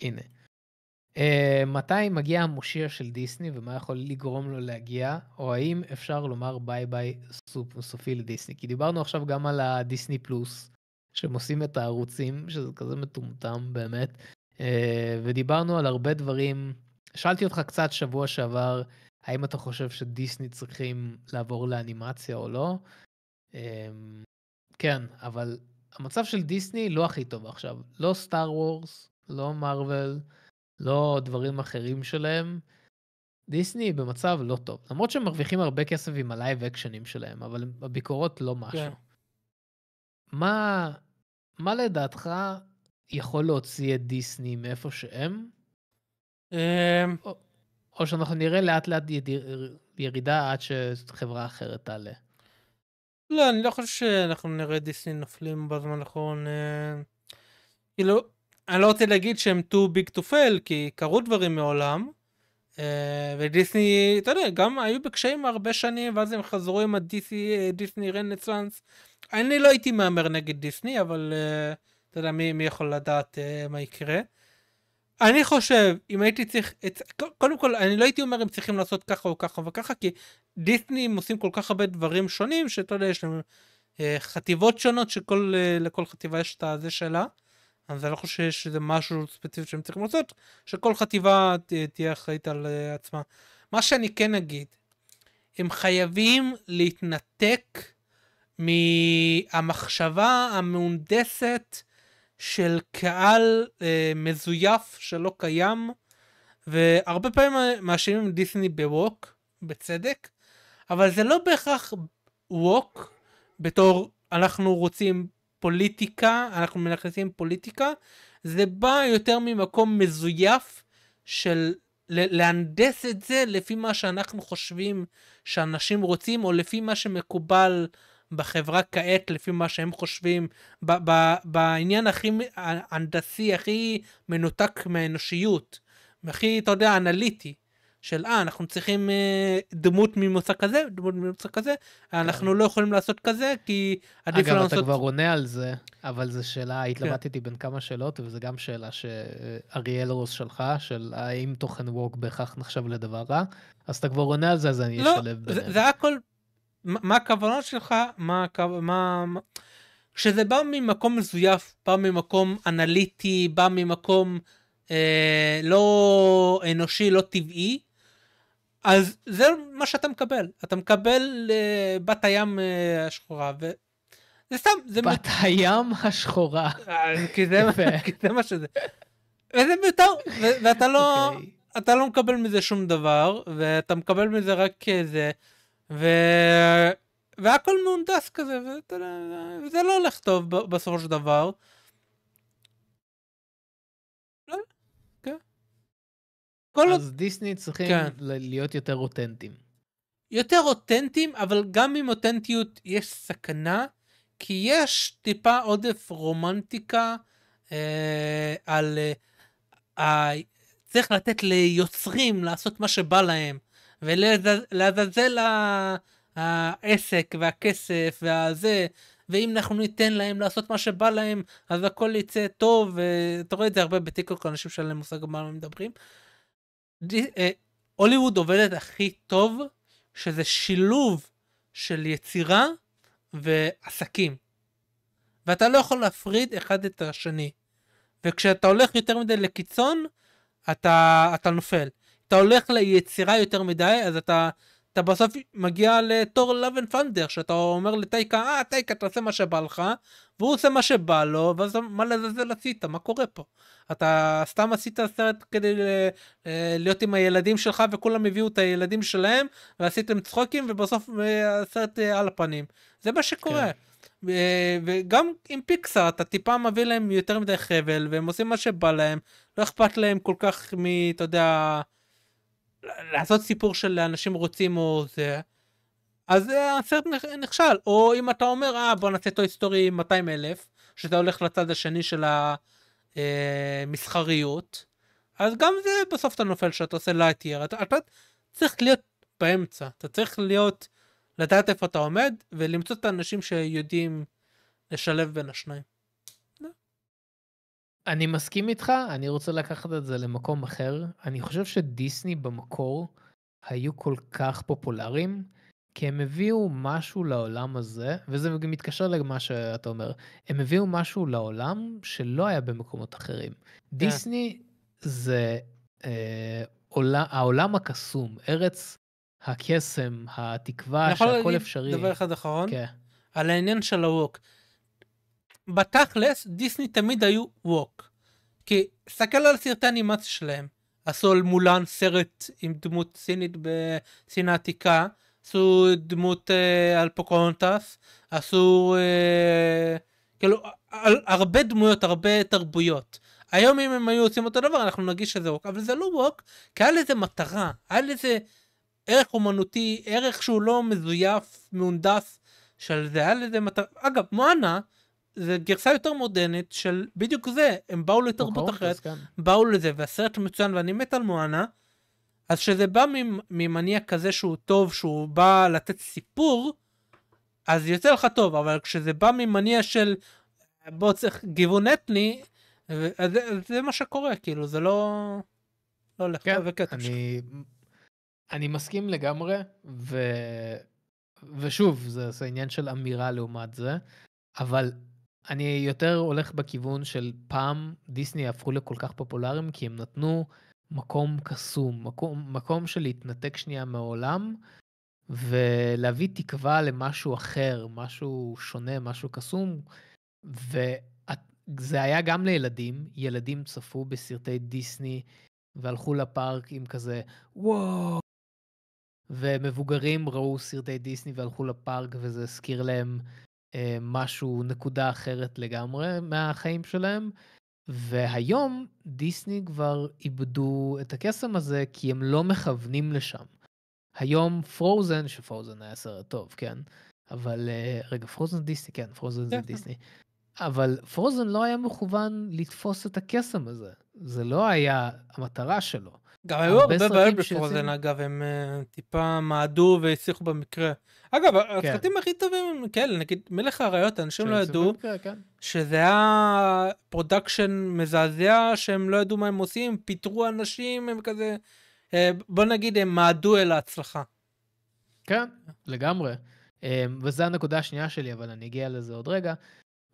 הנה. אה, מתי מגיע המושיע של דיסני ומה יכול לגרום לו להגיע, או האם אפשר לומר ביי ביי סופי לדיסני? כי דיברנו עכשיו גם על הדיסני פלוס, שהם עושים את הערוצים, שזה כזה מטומטם באמת, אה, ודיברנו על הרבה דברים. שאלתי אותך קצת שבוע שעבר, האם אתה חושב שדיסני צריכים לעבור לאנימציה או לא? אה, כן, אבל המצב של דיסני לא הכי טוב עכשיו. לא סטאר וורס, לא מרוויל, Marvel... לא דברים אחרים שלהם. דיסני במצב לא טוב, למרות שהם מרוויחים הרבה כסף עם הלייב אקשנים שלהם, אבל הביקורות לא משהו. כן. מה, מה לדעתך יכול להוציא את דיסני מאיפה שהם? אמ, או, או שאנחנו נראה לאט לאט ירידה עד שחברה אחרת תעלה. לא, אני לא חושב שאנחנו נראה דיסני נופלים בזמן האחרון. אמ, כאילו, אני לא רוצה להגיד שהם too big to fail, כי קרו דברים מעולם, אה, ודיסני, אתה יודע, גם היו בקשיים הרבה שנים, ואז הם חזרו עם הדיסני רנסאנס. אני לא הייתי מהמר נגד דיסני, אבל אה, אתה יודע, מי, מי יכול לדעת אה, מה יקרה. אני חושב, אם הייתי צריך, את, קודם כל, אני לא הייתי אומר אם צריכים לעשות ככה או ככה וככה, כי דיסני עושים כל כך הרבה דברים שונים, שאתה יודע, יש להם חטיבות שונות, שלכל חטיבה יש את הזה שלה. אז אני לא חושב שיש איזה משהו ספציפי שהם צריכים לעשות, שכל חטיבה ת, תהיה אחראית על uh, עצמה. מה שאני כן אגיד, הם חייבים להתנתק מהמחשבה המהונדסת של קהל uh, מזויף שלא קיים, והרבה פעמים מאשימים דיסני בווק, בצדק, אבל זה לא בהכרח ווק בתור אנחנו רוצים פוליטיקה, אנחנו מנכסים פוליטיקה, זה בא יותר ממקום מזויף של להנדס את זה לפי מה שאנחנו חושבים שאנשים רוצים, או לפי מה שמקובל בחברה כעת, לפי מה שהם חושבים, ב- ב- בעניין הכי הנדסי, הכי מנותק מהאנושיות, הכי, אתה יודע, אנליטי. של אה, אנחנו צריכים אה, דמות ממוצא כזה, דמות ממוצא כזה, כן. אנחנו לא יכולים לעשות כזה, כי עדיף לנו לא לעשות... אגב, אתה כבר עונה על זה, אבל זו שאלה, כן. התלבטתי בין כמה שאלות, וזו גם שאלה שאריאל רוס שלך, של האם תוכן ווק בהכרח נחשב לדבר רע, אז אתה כבר עונה על זה, אז אני לא, אשלב ביניהם. לא, זה הכל, מה הכוונות שלך, מה... מה... כשזה בא ממקום מזויף, בא ממקום אנליטי, בא ממקום אה, לא אנושי, לא טבעי, אז זה מה שאתה מקבל, אתה מקבל uh, בת הים uh, השחורה, וזה סתם, זה... בת מ... הים השחורה. אה, כי, זה מה, כי זה מה שזה. וזה מיותר, ו- ואתה לא, okay. אוקיי. אתה לא מקבל מזה שום דבר, ואתה מקבל מזה רק זה, ו... והכל מהונדס כזה, ואתה, וזה לא-, לא הולך טוב בסופו של דבר. כל... אז עוד... דיסני צריכים כן. להיות יותר אותנטיים. יותר אותנטיים, אבל גם עם אותנטיות יש סכנה, כי יש טיפה עודף רומנטיקה אה, על... אה, צריך לתת ליוצרים לעשות מה שבא להם, ולעזאזל העסק והכסף והזה, ואם אנחנו ניתן להם לעשות מה שבא להם, אז הכל יצא טוב, ואתה רואה את זה הרבה בטיקוק, אנשים שאין להם מושג על מה הם מדברים. אה, הוליווד עובדת הכי טוב, שזה שילוב של יצירה ועסקים. ואתה לא יכול להפריד אחד את השני. וכשאתה הולך יותר מדי לקיצון, אתה, אתה נופל. אתה הולך ליצירה יותר מדי, אז אתה אתה בסוף מגיע לתור לאבן פנדר, שאתה אומר לטייקה, אה, טייקה, תעשה מה שבא לך, והוא עושה מה שבא לו, ואז מה לזלזל עשית? מה קורה פה? אתה סתם עשית סרט כדי אה, אה, להיות עם הילדים שלך, וכולם הביאו את הילדים שלהם, ועשיתם צחוקים, ובסוף אה, הסרט על הפנים. זה מה שקורה. כן. וגם עם פיקסאר אתה טיפה מביא להם יותר מדי חבל והם עושים מה שבא להם לא אכפת להם כל כך מ... אתה יודע לעשות סיפור של אנשים רוצים או זה, אז הסרט נכשל. או אם אתה אומר, אה, בוא נעשה טוי סטורי 200 אלף, שאתה הולך לצד השני של המסחריות, אה, אז גם זה בסוף אתה נופל שאתה עושה לייטייר. אתה, אתה צריך להיות באמצע, אתה צריך להיות, לדעת איפה אתה עומד, ולמצוא את האנשים שיודעים לשלב בין השניים. אני מסכים איתך, אני רוצה לקחת את זה למקום אחר. אני חושב שדיסני במקור היו כל כך פופולריים, כי הם הביאו משהו לעולם הזה, וזה גם מתקשר למה שאתה אומר, הם הביאו משהו לעולם שלא היה במקומות אחרים. Yeah. כן. דיסני זה אה, עולה, העולם הקסום, ארץ הקסם, התקווה, שהכל אפשרי. אני יכול להגיד דבר אחד אחרון? כן. על העניין של הווק. בתכלס, דיסני תמיד היו ווק. כי, תסתכל על סרטי האנימציה שלהם. עשו על מולן סרט עם דמות סינית בסין העתיקה, עשו דמות אה, על פוקונטס, עשו אה, כאילו על, הרבה דמויות, הרבה תרבויות. היום אם הם היו עושים אותו דבר אנחנו נגיש שזה ווק, אבל זה לא ווק, כי היה לזה מטרה, היה לזה ערך אומנותי, ערך שהוא לא מזויף, מהונדס של זה, היה לזה מטרה. אגב, מואנה, זה גרסה יותר מודרנית של בדיוק זה, הם באו לתרבות אחרת, כן. באו לזה, והסרט מצוין ואני מת על מואנה, אז כשזה בא ממניע כזה שהוא טוב, שהוא בא לתת סיפור, אז יוצא לך טוב, אבל כשזה בא ממניע של בוא צריך גיוון אתני, זה, זה מה שקורה, כאילו, זה לא... לא הולך כן, בקטע אני... שלך. אני מסכים לגמרי, ו... ושוב, זה, זה עניין של אמירה לעומת זה, אבל אני יותר הולך בכיוון של פעם דיסני הפכו לכל כך פופולריים כי הם נתנו מקום קסום, מקום, מקום של להתנתק שנייה מהעולם ולהביא תקווה למשהו אחר, משהו שונה, משהו קסום. וזה היה גם לילדים, ילדים צפו בסרטי דיסני והלכו לפארק עם כזה וואו, ומבוגרים ראו סרטי דיסני והלכו לפארק וזה הזכיר להם אה, משהו, נקודה אחרת לגמרי מהחיים שלהם. והיום דיסני כבר איבדו את הקסם הזה כי הם לא מכוונים לשם. היום פרוזן, שפרוזן היה סרט טוב, כן? אבל אה, רגע, פרוזן דיסני, כן, פרוזן זה כן, כן. דיסני. אבל פרוזן לא היה מכוון לתפוס את הקסם הזה. זה לא היה המטרה שלו. גם היו הרבה בעיות בפרוזן, אגב, הם אה, טיפה מעדו והצליחו במקרה. אגב, כן. הסרטים הכי טובים כן, נגיד מלך האריות, אנשים לא ידעו כן, כן. שזה היה פרודקשן מזעזע, שהם לא ידעו מה הם עושים, פיטרו אנשים, הם כזה, אה, בוא נגיד, הם מעדו אל ההצלחה. כן, לגמרי. אה, וזו הנקודה השנייה שלי, אבל אני אגיע לזה עוד רגע.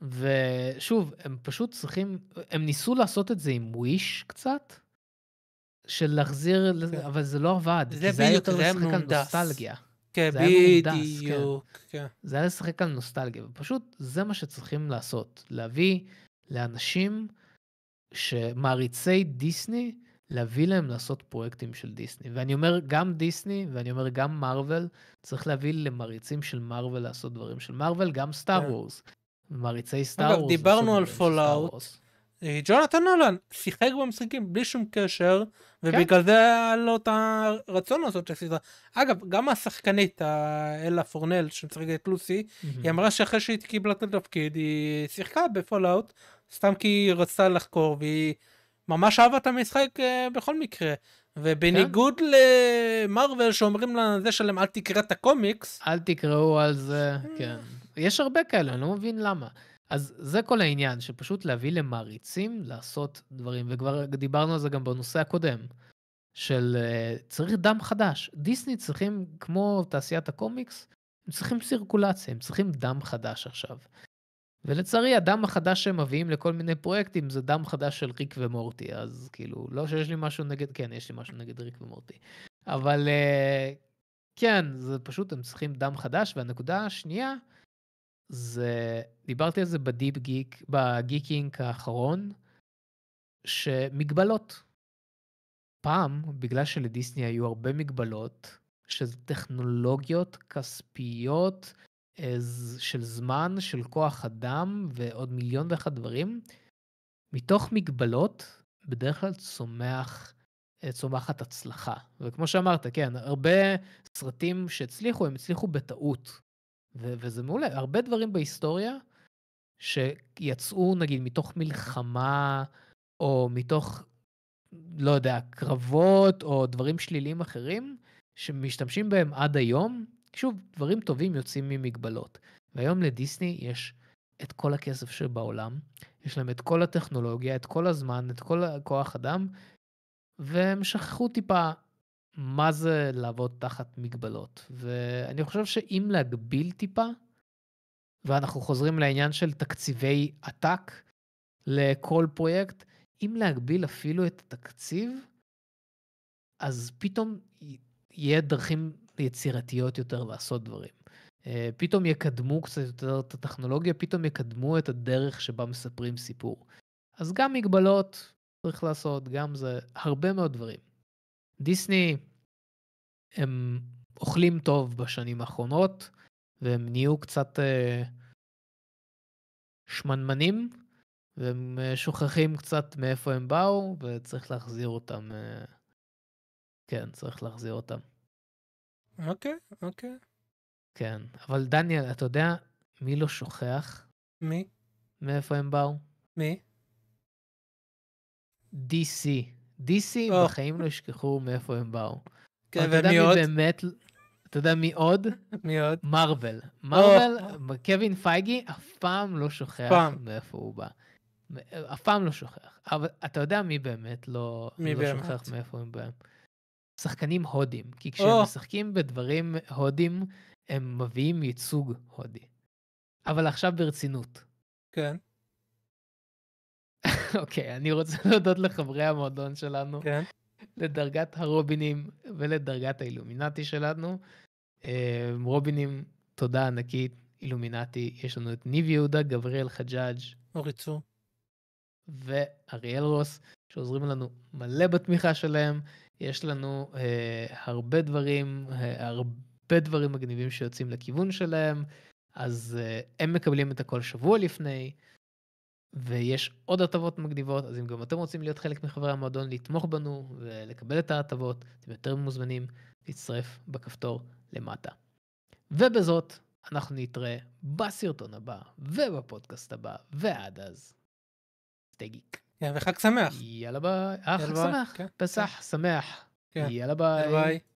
ושוב, הם פשוט צריכים, הם ניסו לעשות את זה עם וויש קצת. של להחזיר, כן. אבל זה לא עבד. זה בדיוק, כן, זה היה יותר לשחק על נוסטלגיה. כן, בדיוק. כן. זה היה לשחק על נוסטלגיה, ופשוט זה מה שצריכים לעשות. להביא לאנשים שמעריצי דיסני, להביא להם לעשות פרויקטים של דיסני. ואני אומר גם דיסני, ואני אומר גם מארוול, צריך להביא למריצים של מארוול לעשות דברים של מארוול, גם סטאר כן. וורס. מעריצי סטאר וורס. אגב, דיברנו על פולאאוט, אה, ג'ונתן נולן שיחק במשחקים בלי שום קשר, כן? ובגלל זה היה לו את הרצון לעשות את הסדרה. אגב, גם השחקנית, אה, אלה פורנל, שמשחקת את לוסי, mm-hmm. היא אמרה שאחרי שהיא קיבלה את התפקיד, היא שיחקה בפולאאוט, סתם כי היא רצתה לחקור, והיא ממש אהבה את המשחק אה, בכל מקרה. ובניגוד כן? למרוויל שאומרים לזה שלהם אל תקרא את הקומיקס. אל תקראו על זה, כן. יש הרבה כאלה, אני לא מבין למה. אז זה כל העניין, שפשוט להביא למעריצים לעשות דברים, וכבר דיברנו על זה גם בנושא הקודם, של אה, צריך דם חדש. דיסני צריכים, כמו תעשיית הקומיקס, הם צריכים סירקולציה, הם צריכים דם חדש עכשיו. ולצערי, הדם החדש שהם מביאים לכל מיני פרויקטים זה דם חדש של ריק ומורטי, אז כאילו, לא שיש לי משהו נגד, כן, יש לי משהו נגד ריק ומורטי. אבל אה, כן, זה פשוט, הם צריכים דם חדש, והנקודה השנייה, זה, דיברתי על זה בדיפ גיק, בגיקינג האחרון, שמגבלות. פעם, בגלל שלדיסני היו הרבה מגבלות, שזה טכנולוגיות כספיות של זמן, של כוח אדם ועוד מיליון ואחד דברים, מתוך מגבלות בדרך כלל צומח, אה, צומחת הצלחה. וכמו שאמרת, כן, הרבה סרטים שהצליחו, הם הצליחו בטעות. וזה מעולה. הרבה דברים בהיסטוריה שיצאו נגיד מתוך מלחמה, או מתוך, לא יודע, קרבות, או דברים שליליים אחרים, שמשתמשים בהם עד היום, שוב, דברים טובים יוצאים ממגבלות. והיום לדיסני יש את כל הכסף שבעולם, יש להם את כל הטכנולוגיה, את כל הזמן, את כל כוח אדם, והם שכחו טיפה מה זה לעבוד תחת מגבלות. ואני חושב שאם להגביל טיפה, ואנחנו חוזרים לעניין של תקציבי עתק לכל פרויקט, אם להגביל אפילו את התקציב, אז פתאום יהיה דרכים יצירתיות יותר לעשות דברים. אה, פתאום יקדמו קצת יותר את הטכנולוגיה, פתאום יקדמו את הדרך שבה מספרים סיפור. אז גם מגבלות צריך לעשות, גם זה, הרבה מאוד דברים. דיסני, הם אוכלים טוב בשנים האחרונות, והם נהיו קצת אה, שמנמנים, והם אה, שוכחים קצת מאיפה הם באו, וצריך להחזיר אותם. אה, כן, צריך להחזיר אותם. אוקיי, okay, אוקיי. Okay. כן, אבל דניאל, אתה יודע מי לא שוכח? מי? מאיפה הם באו? מי? DC. DC oh. בחיים לא ישכחו מאיפה הם באו. כן, ומי עוד? באמת, אתה יודע מי עוד? [laughs] מי עוד? מרוול. מרוול, קווין פייגי אף פעם לא שוכח פעם. מאיפה הוא בא. אף פעם לא שוכח. אבל אתה יודע מי באמת לא, מי לא באמת? שוכח מאיפה הם באים. שחקנים הודים, כי כשהם oh. משחקים בדברים הודים, הם מביאים ייצוג הודי. אבל עכשיו ברצינות. כן. אוקיי, אני רוצה [laughs] להודות לחברי המועדון שלנו, כן. לדרגת הרובינים ולדרגת האילומינטי שלנו. אה, רובינים, תודה ענקית, אילומינטי, יש לנו את ניב יהודה, גבריאל חג'אג', אורי צור, ואריאל רוס, שעוזרים לנו מלא בתמיכה שלהם. יש לנו אה, הרבה דברים, אה, הרבה דברים מגניבים שיוצאים לכיוון שלהם, אז אה, הם מקבלים את הכל שבוע לפני. ויש עוד הטבות מגניבות, אז אם גם אתם רוצים להיות חלק מחברי המועדון, לתמוך בנו ולקבל את ההטבות, אתם יותר מוזמנים להצטרף בכפתור למטה. ובזאת, אנחנו נתראה בסרטון הבא ובפודקאסט הבא, ועד אז, סטייגיק. כן, וחג שמח. יאללה ביי. אה, חג שמח. פסח שמח. יאללה ביי. כן,